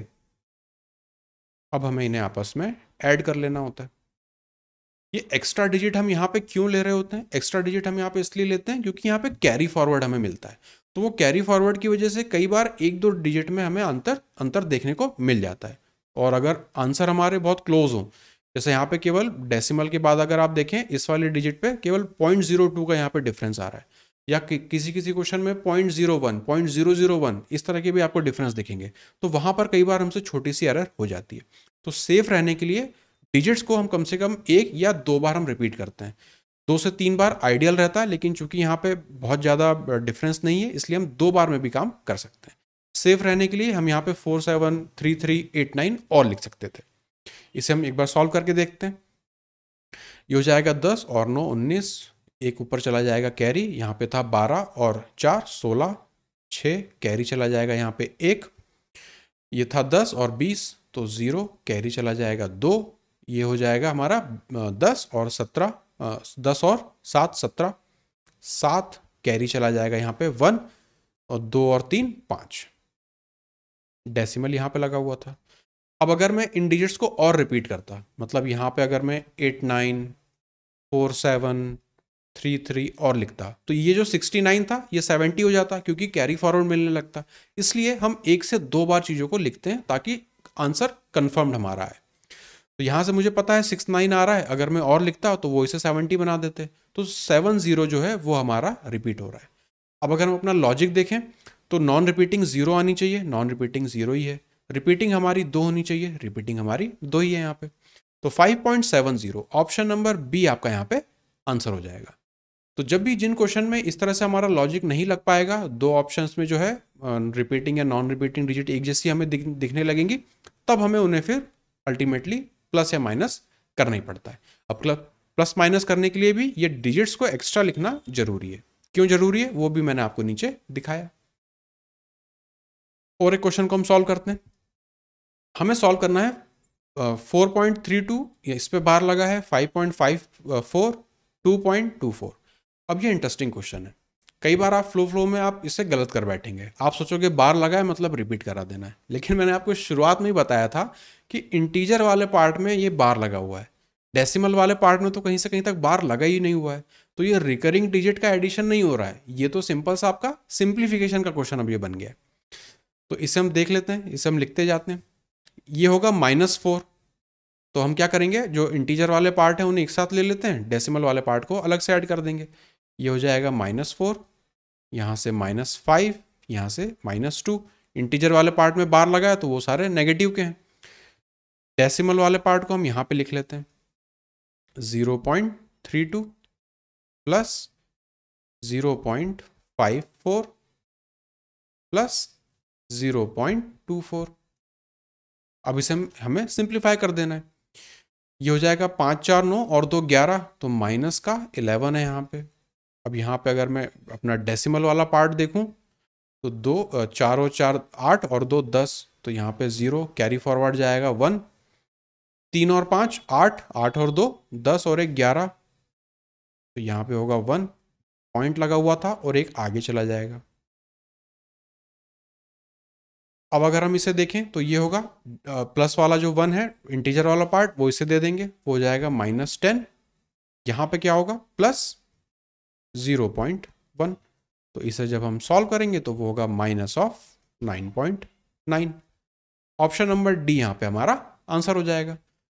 अब हमें इन्हें आपस में ऐड कर लेना होता है ये एक्स्ट्रा डिजिट हम यहाँ पे क्यों ले रहे होते हैं एक्स्ट्रा डिजिट हम यहाँ पे इसलिए लेते हैं क्योंकि यहाँ पे कैरी फॉरवर्ड हमें मिलता है तो वो कैरी फॉरवर्ड की वजह से कई बार एक दो डिजिट में हमें अंतर अंतर देखने को मिल जाता है और अगर आंसर हमारे बहुत क्लोज हो जैसे यहाँ पे केवल डेसिमल के बाद अगर आप देखें इस वाले डिजिट पे केवल पॉइंट जीरो टू का यहाँ पे डिफरेंस आ रहा है या कि, किसी किसी क्वेश्चन में point zero one point zero zero one इस तरह के भी आपको डिफरेंस दिखेंगे तो वहाँ पर कई बार हमसे छोटी सी एरर हो जाती है तो सेफ रहने के लिए डिजिट्स को हम कम से कम एक या दो बार हम रिपीट करते हैं दो से तीन बार आइडियल रहता है लेकिन चूंकि यहाँ पे बहुत ज़्यादा डिफरेंस नहीं है इसलिए हम दो बार में भी काम कर सकते हैं सेफ रहने के लिए हम यहाँ पे four seven three three eight nine और लिख सकते थे इसे हम एक बार सॉल्व करके देखते हैं ये हो जाएगा दस और नौ उन्नीस एक ऊपर चला जाएगा कैरी यहाँ पे था बारह और चार सोलह छः कैरी चला जाएगा यहाँ पे एक ये था दस और बीस तो ज़ीरो कैरी चला जाएगा दो ये हो जाएगा हमारा दस और सत्रह दस और सात सत्रह सात कैरी चला जाएगा यहाँ पे वन और दो और तीन पाँच डेसिमल यहाँ पे लगा हुआ था अब अगर मैं इन डिजिट्स को और रिपीट करता मतलब यहाँ पे अगर मैं eight nine four seven three three और लिखता तो ये जो सिक्सटी नाइन था ये सेवेंटी हो जाता क्योंकि कैरी फॉरवर्ड मिलने लगता इसलिए हम एक से दो बार चीज़ों को लिखते हैं ताकि आंसर कन्फर्म्ड हमारा है तो यहाँ से मुझे पता है सिक्स नाइन आ रहा है अगर मैं और लिखता तो वो इसे सेवनटी बना देते तो सेवन ज़ीरो जो है वो हमारा रिपीट हो रहा है अब अगर हम अपना लॉजिक देखें तो नॉन रिपीटिंग ज़ीरो आनी चाहिए नॉन रिपीटिंग ज़ीरो ही है रिपीटिंग हमारी दो होनी चाहिए रिपीटिंग हमारी दो ही है यहाँ पे तो 5.70 ऑप्शन नंबर बी आपका यहाँ पे आंसर हो जाएगा तो जब भी जिन क्वेश्चन में इस तरह से हमारा लॉजिक नहीं लग पाएगा दो ऑप्शंस में जो है रिपीटिंग या नॉन रिपीटिंग डिजिट एक जैसी हमें दिखने लगेंगी तब हमें उन्हें फिर अल्टीमेटली प्लस या माइनस करना ही पड़ता है अब प्लस माइनस करने के लिए भी ये डिजिट्स को एक्स्ट्रा लिखना जरूरी है क्यों जरूरी है वो भी मैंने आपको नीचे दिखाया और एक क्वेश्चन को हम सॉल्व करते हैं हमें सॉल्व करना है फोर पॉइंट थ्री टू इस पर बार लगा है five point five four two point two four अब ये इंटरेस्टिंग क्वेश्चन है कई बार आप फ्लो फ्लो में आप इसे गलत कर बैठेंगे आप सोचोगे बार लगा है मतलब रिपीट करा देना है लेकिन मैंने आपको शुरुआत में ही बताया था कि इंटीजर वाले पार्ट में ये बार लगा हुआ है डेसिमल वाले पार्ट में तो कहीं से कहीं तक बार लगा ही नहीं हुआ है तो ये रिकरिंग डिजिट का एडिशन नहीं हो रहा है ये तो सिंपल सा आपका सिंप्लीफिकेशन का क्वेश्चन अब ये बन गया तो इसे हम देख लेते हैं इसे हम लिखते जाते हैं ये होगा माइनस फोर तो हम क्या करेंगे जो इंटीजर वाले पार्ट हैं उन्हें एक साथ ले लेते हैं डेसिमल वाले पार्ट को अलग से ऐड कर देंगे ये हो जाएगा माइनस फोर यहाँ से माइनस फाइव यहाँ से माइनस टू इंटीजर वाले पार्ट में बार लगा है तो वो सारे नेगेटिव के हैं डेसिमल वाले पार्ट को हम यहाँ पे लिख लेते हैं zero point three two plus zero point five four plus zero point two four अब इसे हम हमें सिंप्लीफाई कर देना है ये हो जाएगा पाँच चार नौ और दो ग्यारह तो माइनस का इलेवन है यहाँ पे अब यहाँ पे अगर मैं अपना डेसिमल वाला पार्ट देखूँ तो दो चारों चार आठ और दो दस तो यहाँ पे ज़ीरो कैरी फॉरवर्ड जाएगा वन तीन और पाँच आठ आठ और दो दस और एक ग्यारह तो यहाँ पे होगा वन पॉइंट लगा हुआ था और एक आगे चला जाएगा अब अगर हम इसे देखें तो ये होगा प्लस वाला जो वन है इंटीजर वाला पार्ट वो इसे दे देंगे वो हो जाएगा माइनस टेन यहाँ पे क्या होगा प्लस ज़ीरो पॉइंट वन तो इसे जब हम सॉल्व करेंगे तो वो होगा minus of nine point nine option number D यहाँ पे हमारा आंसर हो जाएगा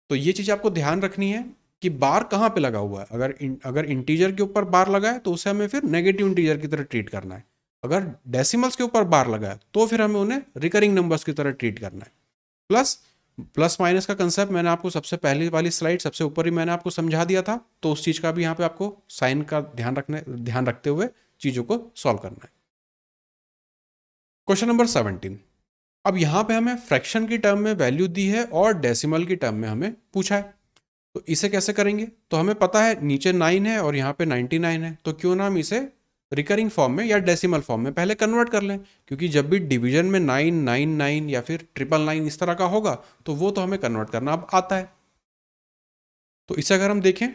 तो ये चीज़ आपको ध्यान रखनी है कि बार कहाँ पे लगा हुआ है अगर इन, अगर इंटीजर के ऊपर बार लगा है तो उसे हमें फिर नेगेटिव इंटीजर की तरह ट्रीट करना है अगर डेसिमल्स के ऊपर बार लगा है तो फिर हमें उन्हें रिकरिंग नंबर्स की तरह ट्रीट करना है प्लस प्लस माइनस का कंसेप्ट मैंने आपको सबसे पहले वाली स्लाइड सबसे ऊपर ही मैंने आपको समझा दिया था तो उस चीज़ का भी यहाँ पे आपको साइन का ध्यान रखने ध्यान रखते हुए चीज़ों को सॉल्व करना है क्वेश्चन नंबर सेवनटीन अब यहां पे हमें फ्रैक्शन की टर्म में वैल्यू दी है और डेसिमल की टर्म में हमें पूछा है तो इसे कैसे करेंगे तो हमें पता है नीचे नाइन है और यहाँ पे नाइनटी नाइन है तो क्यों ना हम इसे रिकरिंग फॉर्म में या डेसिमल फॉर्म में पहले कन्वर्ट कर लें क्योंकि जब भी डिवीजन में नाइन नाइन नाइन या फिर ट्रिपल नाइन इस तरह का होगा तो वो तो हमें कन्वर्ट करना अब आता है तो इसे अगर हम देखें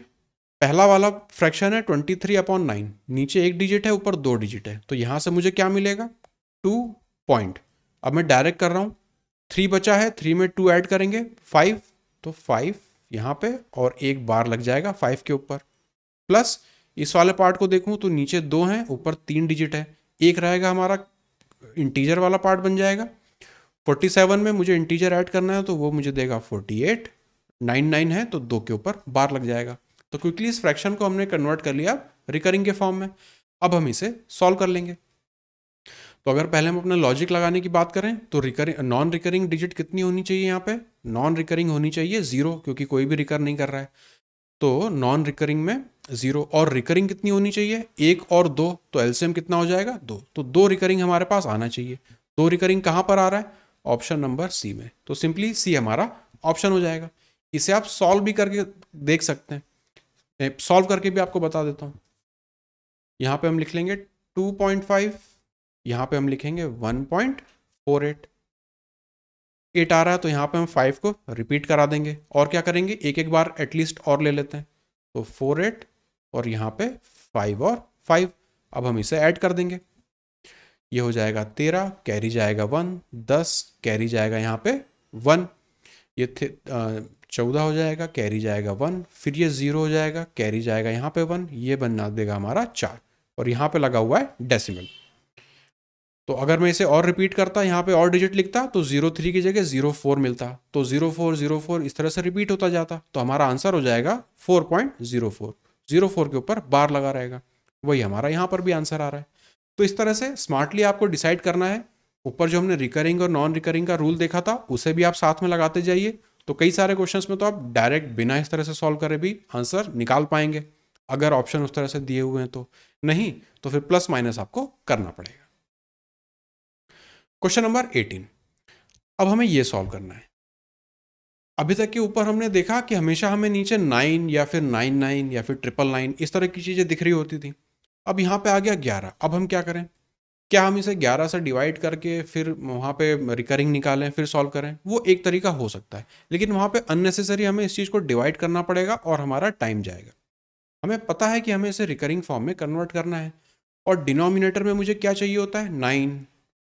पहला वाला फ्रैक्शन है ट्वेंटी थ्री अपॉन नाइन नीचे एक डिजिट है ऊपर दो डिजिट है तो यहाँ से मुझे क्या मिलेगा टू पॉइंट अब मैं डायरेक्ट कर रहा हूँ थ्री बचा है थ्री में टू ऐड करेंगे फाइव तो फाइव यहाँ पे और एक बार लग जाएगा फाइव के ऊपर प्लस इस वाले पार्ट को देखूं तो नीचे दो हैं ऊपर तीन डिजिट है एक रहेगा हमारा इंटीजर वाला पार्ट बन जाएगा 47 में मुझे इंटीजर ऐड करना है तो वो मुझे देगा 48 99 है तो दो के ऊपर बार लग जाएगा तो क्विकली इस फ्रैक्शन को हमने कन्वर्ट कर लिया रिकरिंग के फॉर्म में अब हम इसे सॉल्व कर लेंगे तो अगर पहले हम अपना लॉजिक लगाने की बात करें तो रिकरिंग नॉन रिकरिंग डिजिट कितनी होनी चाहिए यहाँ पे नॉन रिकरिंग होनी चाहिए जीरो क्योंकि कोई भी रिकर नहीं कर रहा है तो नॉन रिकरिंग में जीरो और रिकरिंग कितनी होनी चाहिए एक और दो तो एलसीएम कितना हो जाएगा दो तो दो रिकरिंग हमारे पास आना चाहिए दो रिकरिंग कहाँ पर आ रहा है ऑप्शन नंबर सी में तो सिंपली सी हमारा ऑप्शन हो जाएगा इसे आप सॉल्व भी करके देख सकते हैं सॉल्व करके भी आपको बता देता हूँ यहाँ पे हम लिख लेंगे 2.5 पॉइंट यहाँ पे हम लिखेंगे 1.48 एट आ रहा है तो यहाँ पे हम फाइव को रिपीट करा देंगे और क्या करेंगे एक एक बार एटलीस्ट और ले लेते हैं तो फोर एट और यहाँ पे फाइव और फाइव अब हम इसे ऐड कर देंगे ये हो जाएगा तेरह कैरी जाएगा वन दस कैरी जाएगा यहाँ पे वन ये थे चौदह हो जाएगा कैरी जाएगा वन फिर ये ज़ीरो हो जाएगा कैरी जाएगा यहाँ पे वन ये बनना देगा हमारा चार और यहाँ पे लगा हुआ है डेसिमल तो अगर मैं इसे और रिपीट करता यहाँ पे और डिजिट लिखता तो जीरो थ्री की जगह जीरो फोर मिलता तो जीरो फोर जीरो फोर इस तरह से रिपीट होता जाता तो हमारा आंसर हो जाएगा four point zero four zero four के ऊपर बार लगा रहेगा वही हमारा यहाँ पर भी आंसर आ रहा है तो इस तरह से स्मार्टली आपको डिसाइड करना है ऊपर जो हमने रिकरिंग और नॉन रिकरिंग का रूल देखा था उसे भी आप साथ में लगाते जाइए तो कई सारे क्वेश्चन में तो आप डायरेक्ट बिना इस तरह से सॉल्व करे भी आंसर निकाल पाएंगे अगर ऑप्शन उस तरह से दिए हुए हैं तो नहीं तो फिर प्लस माइनस आपको करना पड़ेगा क्वेश्चन नंबर एटीन अब हमें यह सॉल्व करना है अभी तक के ऊपर हमने देखा कि हमेशा हमें नीचे नाइन या फिर नाइन नाइन या फिर ट्रिपल नाइन इस तरह की चीज़ें दिख रही होती थी अब यहाँ पे आ गया ग्यारह अब हम क्या करें क्या हम इसे ग्यारह से डिवाइड करके फिर वहाँ पे रिकरिंग निकालें फिर सॉल्व करें वो एक तरीका हो सकता है लेकिन वहाँ पे अननेसेसरी हमें इस चीज़ को डिवाइड करना पड़ेगा और हमारा टाइम जाएगा हमें पता है कि हमें इसे रिकरिंग फॉर्म में कन्वर्ट करना है और डिनोमिनेटर में मुझे क्या चाहिए होता है nine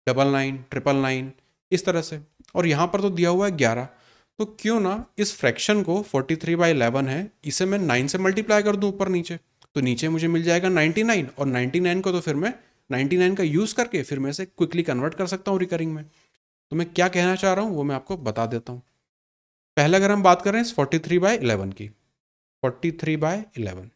double nine triple nine इस तरह से और यहाँ पर तो दिया हुआ है ग्यारह तो क्यों ना इस फ्रैक्शन को 43 थ्री बाई इलेवन है इसे मैं नाइन से मल्टीप्लाई कर दूं ऊपर नीचे तो नीचे मुझे मिल जाएगा 99 और 99 को तो फिर मैं 99 का यूज़ करके फिर मैं इसे क्विकली कन्वर्ट कर सकता हूँ रिकरिंग में तो मैं क्या कहना चाह रहा हूँ वो मैं आपको बता देता हूँ पहले अगर हम बात करें इस फोर्टी थ्री बाई इलेवन की forty three by eleven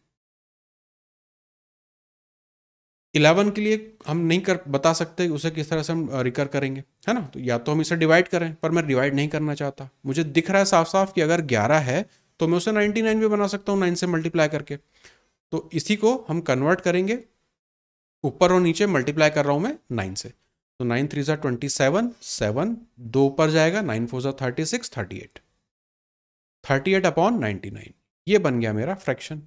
eleven के लिए हम नहीं कर बता सकते उसे किस तरह से हम रिकर करेंगे है ना तो या तो हम इसे डिवाइड करें पर मैं डिवाइड नहीं करना चाहता मुझे दिख रहा है साफ साफ कि अगर ग्यारह है तो मैं उसे नाइन्टी नाइन भी बना सकता हूँ नाइन से मल्टीप्लाई करके तो इसी को हम कन्वर्ट करेंगे ऊपर और नीचे मल्टीप्लाई कर रहा हूँ मैं नाइन से तो नाइन थ्री जो ट्वेंटी सेवन सेवन दो ऊपर जाएगा नाइन फोर जो thirty six thirty eight thirty eight upon ninety nine ये बन गया मेरा फ्रैक्शन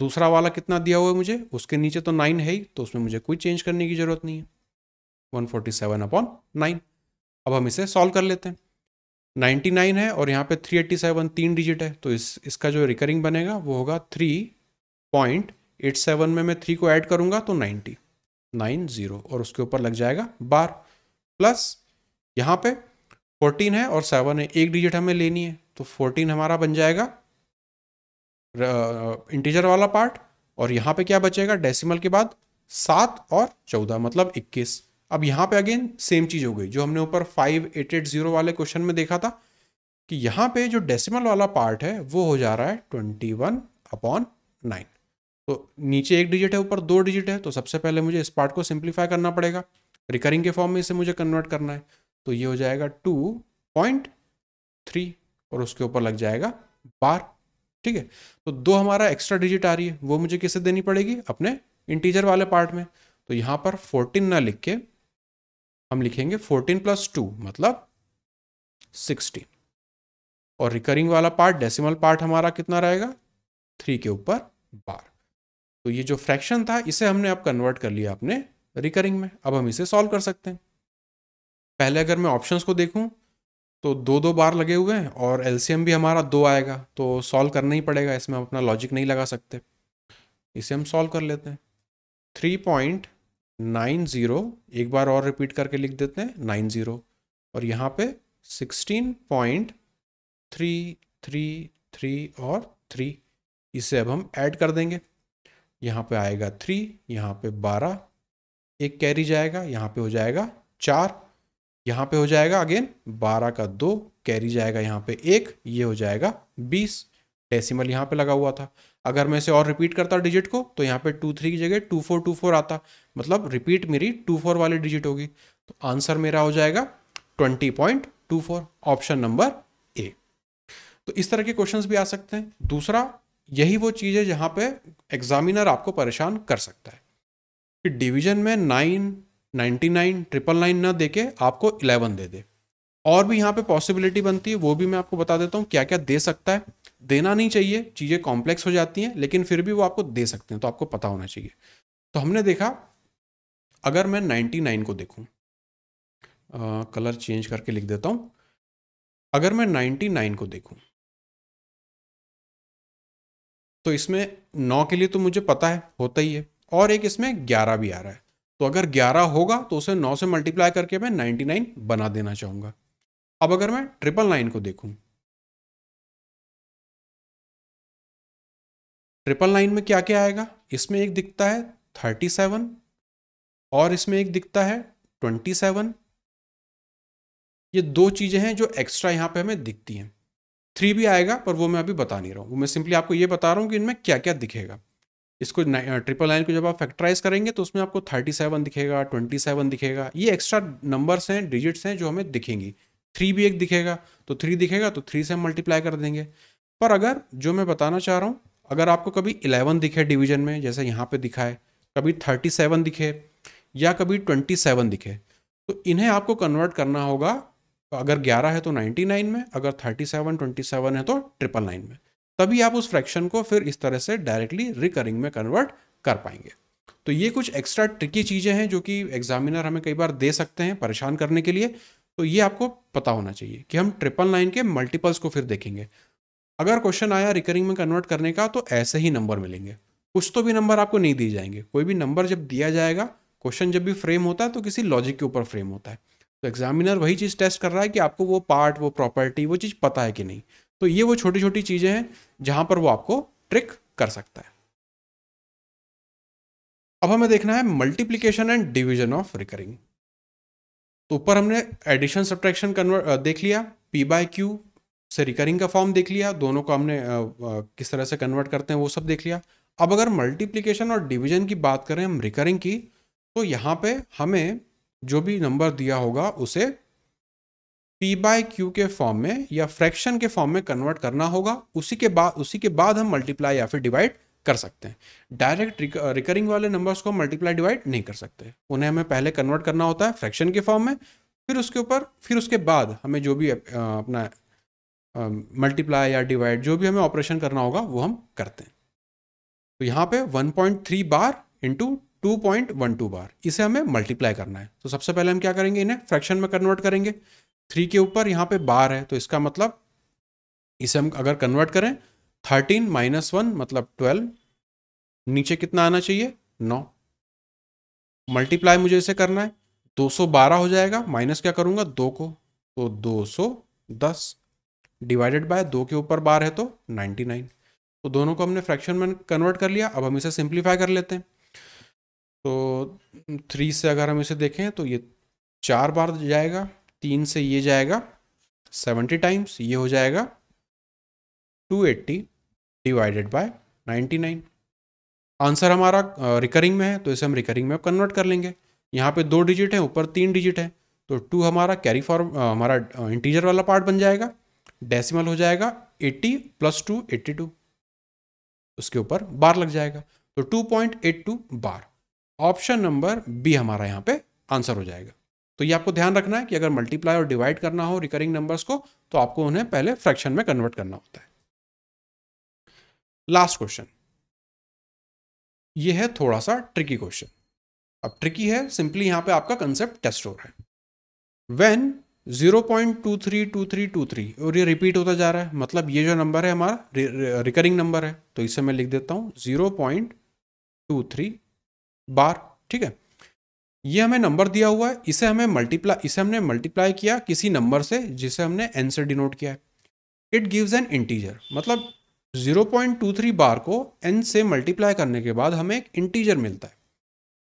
दूसरा वाला कितना दिया हुआ है मुझे उसके नीचे तो नाइन है ही तो उसमें मुझे कोई चेंज करने की जरूरत नहीं है one forty seven upon nine अब हम इसे सॉल्व कर लेते हैं नाइन्टी नाइन है और यहाँ पे थ्री एट्टी सेवन तीन डिजिट है तो इस इसका जो रिकरिंग बनेगा वो होगा थ्री पॉइंट एट सेवन में मैं थ्री को ऐड करूँगा तो नाइन्टी नाइन जीरो और उसके ऊपर लग जाएगा बार प्लस यहाँ पे फोर्टीन है और सेवन है एक डिजिट हमें लेनी है तो फोर्टीन हमारा बन जाएगा इंटीजर वाला पार्ट और यहाँ पे क्या बचेगा डेसिमल के बाद सात और चौदह मतलब इक्कीस अब यहाँ पे अगेन सेम चीज़ हो गई जो हमने ऊपर फाइव एट एट जीरो वाले क्वेश्चन में देखा था कि यहाँ पे जो डेसिमल वाला पार्ट है वो हो जा रहा है ट्वेंटी वन अपॉन नाइन तो नीचे एक डिजिट है ऊपर दो डिजिट है तो सबसे पहले मुझे इस पार्ट को सिंप्लीफाई करना पड़ेगा रिकरिंग के फॉर्म में इसे मुझे कन्वर्ट करना है तो ये हो जाएगा टू पॉइंट थ्री और उसके ऊपर लग जाएगा बार ठीक है तो दो हमारा एक्स्ट्रा डिजिट आ रही है वो मुझे किसे देनी पड़ेगी अपने इंटीजर वाले पार्ट में तो यहां पर फोर्टीन ना लिख के हम लिखेंगे फोर्टीन प्लस टू मतलब सिक्सटीन और रिकरिंग वाला पार्ट डेसिमल पार्ट हमारा कितना रहेगा थ्री के ऊपर बार तो ये जो फ्रैक्शन था इसे हमने अब कन्वर्ट कर लिया अपने रिकरिंग में अब हम इसे सॉल्व कर सकते हैं पहले अगर मैं ऑप्शंस को देखूं तो दो दो बार लगे हुए हैं और एल भी हमारा दो आएगा तो सॉल्व करना ही पड़ेगा इसमें हम अपना लॉजिक नहीं लगा सकते इसे हम सॉल्व कर लेते हैं थ्री पॉइंट नाइन ज़ीरो एक बार और रिपीट करके लिख देते हैं नाइन ज़ीरो और यहाँ पे sixteen point three three three और थ्री इसे अब हम ऐड कर देंगे यहाँ पे आएगा थ्री यहाँ पे बारह एक कैरी जाएगा यहाँ पे हो जाएगा चार यहाँ पे हो जाएगा अगेन बारह का दो कैरी जाएगा यहाँ पे एक ये हो जाएगा बीस डेसिमल यहाँ पे लगा हुआ था अगर मैं इसे और रिपीट करता डिजिट को तो यहाँ पे 23 की जगह टू फोर टू फोर आता मतलब रिपीट मेरी टू फोर वाली डिजिट होगी तो आंसर मेरा हो जाएगा twenty point two four option number A तो इस तरह के क्वेश्चन भी आ सकते हैं दूसरा यही वो चीज़ है जहाँ पर एग्जामिनर आपको परेशान कर सकता है डिवीजन में nine ninety nine triple nine ना दे के आपको इलेवन दे दे और भी यहाँ पे पॉसिबिलिटी बनती है वो भी मैं आपको बता देता हूँ क्या क्या दे सकता है देना नहीं चाहिए चीज़ें कॉम्प्लेक्स हो जाती हैं लेकिन फिर भी वो आपको दे सकते हैं तो आपको पता होना चाहिए तो हमने देखा अगर मैं नाइन्टी नाइन को देखूँ कलर चेंज करके लिख देता हूँ अगर मैं नाइन्टी नाइन को देखूँ तो इसमें नौ के लिए तो मुझे पता है होता ही है और एक इसमें ग्यारह भी आ रहा है तो अगर 11 होगा तो उसे 9 से मल्टीप्लाई करके मैं 99 बना देना चाहूंगा अब अगर मैं ट्रिपल नाइन को देखूँ ट्रिपल नाइन में क्या क्या आएगा इसमें एक दिखता है 37 और इसमें एक दिखता है 27 ये दो चीज़ें हैं जो एक्स्ट्रा यहां पे हमें दिखती हैं थ्री भी आएगा पर वो मैं अभी बता नहीं रहा हूँ मैं सिंपली आपको ये बता रहा हूं कि इनमें क्या क्या दिखेगा इसको ट्रिपल नाइन को जब आप फैक्टराइज करेंगे तो उसमें आपको थर्टी सेवन दिखेगा ट्वेंटी सेवन दिखेगा ये एक्स्ट्रा नंबर्स हैं डिजिट्स हैं जो हमें दिखेंगी थ्री भी एक दिखेगा तो थ्री दिखेगा तो थ्री से मल्टीप्लाई कर देंगे पर अगर जो मैं बताना चाह रहा हूँ अगर आपको कभी इलेवन दिखे डिवीजन में जैसे यहाँ पे दिखा है कभी थर्टी सेवन दिखे या कभी ट्वेंटी सेवन दिखे तो इन्हें आपको कन्वर्ट करना होगा अगर ग्यारह है तो नाइन्टी नाइन में अगर थर्टी सेवन ट्वेंटी सेवन है तो ट्रिपल नाइन में तभी आप उस फ्रैक्शन को फिर इस तरह से डायरेक्टली रिकरिंग में कन्वर्ट कर पाएंगे तो ये कुछ एक्स्ट्रा ट्रिकी चीज़ें हैं जो कि एग्जामिनर हमें कई बार दे सकते हैं परेशान करने के लिए तो ये आपको पता होना चाहिए कि हम ट्रिपल नाइन के मल्टीपल्स को फिर देखेंगे अगर क्वेश्चन आया रिकरिंग में कन्वर्ट करने का तो ऐसे ही नंबर मिलेंगे कुछ तो भी नंबर आपको नहीं दिए जाएंगे कोई भी नंबर जब दिया जाएगा क्वेश्चन जब भी फ्रेम होता है तो किसी लॉजिक के ऊपर फ्रेम होता है तो एग्जामिनर वही चीज़ टेस्ट कर रहा है कि आपको वो पार्ट वो प्रॉपर्टी वो चीज़ पता है कि नहीं तो ये वो छोटी छोटी चीज़ें हैं जहां पर वो आपको ट्रिक कर सकता है अब हमें देखना है multiplication and division of recurring तो ऊपर हमने एडिशन सब्ट्रैक्शन कन्वर्ट देख लिया पी बाय क्यू से रिकरिंग का फॉर्म देख लिया दोनों को हमने आ, आ, किस तरह से कन्वर्ट करते हैं वो सब देख लिया अब अगर मल्टीप्लीकेशन और डिवीजन की बात करें हम रिकरिंग की तो यहाँ पे हमें जो भी नंबर दिया होगा उसे पी बाय क्यू के फॉर्म में या फ्रैक्शन के फॉर्म में कन्वर्ट करना होगा उसी के बाद उसी के बाद हम मल्टीप्लाई या फिर डिवाइड कर सकते हैं डायरेक्ट रिकरिंग वाले नंबर्स को मल्टीप्लाई डिवाइड नहीं कर सकते उन्हें हमें पहले कन्वर्ट करना होता है फ्रैक्शन के फॉर्म में फिर उसके ऊपर फिर उसके बाद हमें जो भी अपना मल्टीप्लाई या डिवाइड जो भी हमें ऑपरेशन करना होगा वो हम करते हैं तो यहाँ पे 1.3 बार इंटू टू बार इसे हमें मल्टीप्लाई करना है तो सबसे पहले हम क्या करेंगे इन्हें फ्रैक्शन में कन्वर्ट करेंगे थ्री के ऊपर यहाँ पे बार है तो इसका मतलब इसे हम अगर कन्वर्ट करें थर्टीन माइनस वन मतलब ट्वेल्व नीचे कितना आना चाहिए नौ मल्टीप्लाई मुझे इसे करना है दो सौ बारह हो जाएगा माइनस क्या करूँगा दो को तो दो सौ दस डिवाइडेड बाय दो के ऊपर बार है तो नाइन्टी नाइन तो दोनों को हमने फ्रैक्शन में कन्वर्ट कर लिया अब हम इसे सिंप्लीफाई कर लेते हैं तो थ्री से अगर हम इसे देखें तो ये चार बार जाएगा तीन से ये जाएगा सेवेंटी टाइम्स ये हो जाएगा two eighty divided by ninety nine answer हमारा रिकरिंग में है तो इसे हम रिकरिंग में कन्वर्ट कर लेंगे यहाँ पे दो डिजिट हैं ऊपर तीन डिजिट हैं तो टू हमारा कैरी फॉर हमारा इंटीजर वाला पार्ट बन जाएगा डेसिमल हो जाएगा eighty plus two eighty two उसके ऊपर बार लग जाएगा तो two point eight two bar option number B हमारा यहाँ पे आंसर हो जाएगा तो ये आपको ध्यान रखना है कि अगर मल्टीप्लाई और डिवाइड करना हो रिकरिंग नंबर्स को तो आपको उन्हें पहले फ्रैक्शन में कन्वर्ट करना होता है लास्ट क्वेश्चन ये है थोड़ा सा ट्रिकी क्वेश्चन अब ट्रिकी है सिंपली यहां पे आपका कंसेप्ट टेस्ट हो रहा है वेन 0.232323 और ये रिपीट होता जा रहा है मतलब ये जो नंबर है हमारा रिकरिंग नंबर है तो इसे मैं लिख देता टू 0.23 बार ठीक है ये हमें नंबर दिया हुआ है इसे हमें मल्टीप्लाई इसे हमने मल्टीप्लाई किया किसी नंबर से जिसे हमने एंसर डिनोट किया है इट गिव्स एन इंटीजर मतलब 0.23 बार को एन से मल्टीप्लाई करने के बाद हमें एक इंटीजर मिलता है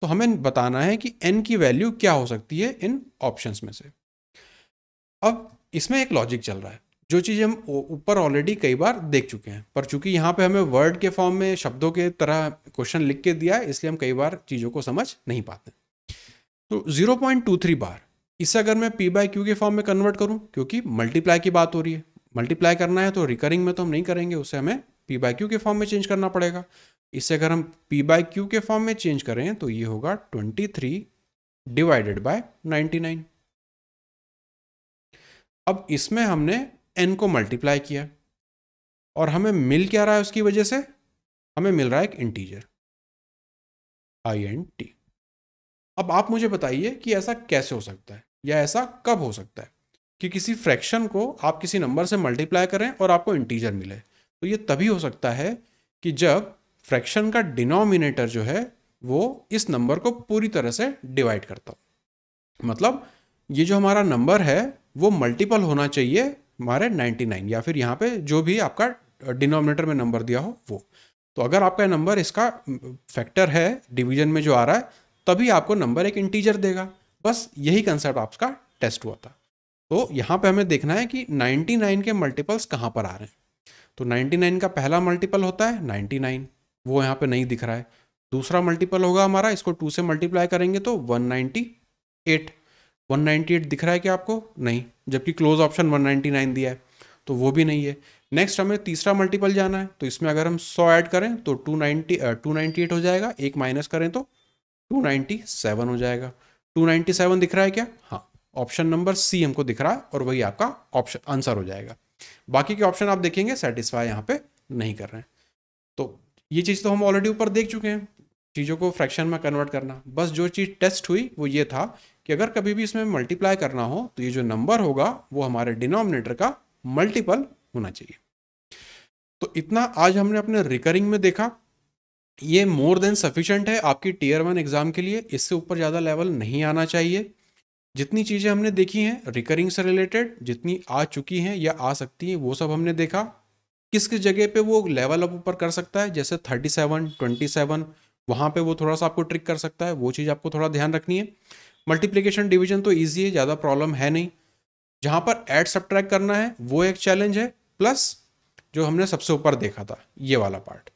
तो हमें बताना है कि एन की वैल्यू क्या हो सकती है इन ऑप्शंस में से अब इसमें एक लॉजिक चल रहा है जो चीज़ हम ऊपर ऑलरेडी कई बार देख चुके हैं पर चूंकि यहाँ पे हमें वर्ड के फॉर्म में शब्दों के तरह क्वेश्चन लिख के दिया है इसलिए हम कई बार चीज़ों को समझ नहीं पाते तो zero point two three bar इसे अगर मैं पी बाई क्यू के फॉर्म में कन्वर्ट करूं क्योंकि मल्टीप्लाई की बात हो रही है मल्टीप्लाई करना है तो रिकरिंग में तो हम नहीं करेंगे उसे हमें पी बाई क्यू के फॉर्म में चेंज करना पड़ेगा इसे अगर हम पी बाई क्यू के फॉर्म में चेंज करें तो ये होगा twenty three divided by ninety nine अब इसमें हमने एन को मल्टीप्लाई किया और हमें मिल क्या रहा है उसकी वजह से हमें मिल रहा है एक इंटीजर आई एन टी अब आप मुझे बताइए कि ऐसा कैसे हो सकता है या ऐसा कब हो सकता है कि किसी फ्रैक्शन को आप किसी नंबर से मल्टीप्लाई करें और आपको इंटीजर मिले तो ये तभी हो सकता है कि जब फ्रैक्शन का डिनोमिनेटर जो है वो इस नंबर को पूरी तरह से डिवाइड करता मतलब ये जो हमारा नंबर है वो मल्टीपल होना चाहिए हमारे 99 या फिर यहाँ पे जो भी आपका डिनोमिनेटर में नंबर दिया हो वो तो अगर आपका नंबर इसका फैक्टर है डिवीजन में जो आ रहा है तभी आपको नंबर एक इंटीजर देगा बस यही कंसेप्ट आपका टेस्ट हुआ था तो यहाँ पे हमें देखना है कि 99 के मल्टीपल्स कहाँ पर आ रहे हैं तो 99 का पहला मल्टीपल होता है 99 वो यहाँ पे नहीं दिख रहा है दूसरा मल्टीपल होगा हमारा इसको टू से मल्टीप्लाई करेंगे तो 198 198 दिख रहा है क्या आपको नहीं जबकि क्लोज ऑप्शन 199 दिया है तो वो भी नहीं है नेक्स्ट हमें तीसरा मल्टीपल जाना है तो इसमें अगर हम सौ ऐड करें तो टू नाइनटी हो जाएगा एक माइनस करें तो 297 हो जाएगा 297 दिख रहा है क्या हाँ ऑप्शन नंबर सी हमको दिख रहा है और वही आपका ऑप्शन आंसर हो जाएगा बाकी के ऑप्शन आप देखेंगे सेटिस्फाई यहाँ पे नहीं कर रहे हैं तो ये चीज़ तो हम ऑलरेडी ऊपर देख चुके हैं चीज़ों को फ्रैक्शन में कन्वर्ट करना बस जो चीज़ टेस्ट हुई वो ये था कि अगर कभी भी इसमें मल्टीप्लाई करना हो तो ये जो नंबर होगा वो हमारे डिनोमिनेटर का मल्टीपल होना चाहिए तो इतना आज हमने अपने रिकरिंग में देखा ये मोर देन सफिशेंट है आपकी टीयर वन एग्ज़ाम के लिए इससे ऊपर ज़्यादा लेवल नहीं आना चाहिए जितनी चीज़ें हमने देखी हैं रिकरिंग से रिलेटेड जितनी आ चुकी हैं या आ सकती हैं वो सब हमने देखा किस किस जगह पे वो लेवल अप ऊपर कर सकता है जैसे थर्टी सेवन ट्वेंटी सेवन वहाँ पर वो थोड़ा सा आपको ट्रिक कर सकता है वो चीज़ आपको थोड़ा ध्यान रखनी है मल्टीप्लीकेशन डिविजन तो ईजी है ज़्यादा प्रॉब्लम है नहीं जहाँ पर एड सब करना है वो एक चैलेंज है प्लस जो हमने सबसे ऊपर देखा था ये वाला पार्ट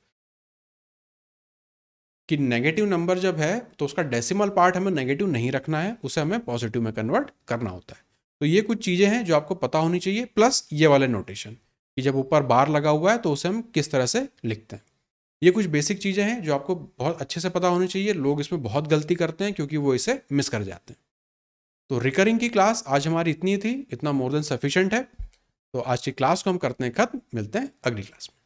कि नेगेटिव नंबर जब है तो उसका डेसिमल पार्ट हमें नेगेटिव नहीं रखना है उसे हमें पॉजिटिव में कन्वर्ट करना होता है तो ये कुछ चीज़ें हैं जो आपको पता होनी चाहिए प्लस ये वाले नोटेशन कि जब ऊपर बार लगा हुआ है तो उसे हम किस तरह से लिखते हैं ये कुछ बेसिक चीज़ें हैं जो आपको बहुत अच्छे से पता होनी चाहिए लोग इसमें बहुत गलती करते हैं क्योंकि वो इसे मिस कर जाते हैं तो रिकरिंग की क्लास आज हमारी इतनी थी इतना मोर देन सफिशेंट है तो आज की क्लास को हम करते हैं खत्म मिलते हैं अगली क्लास में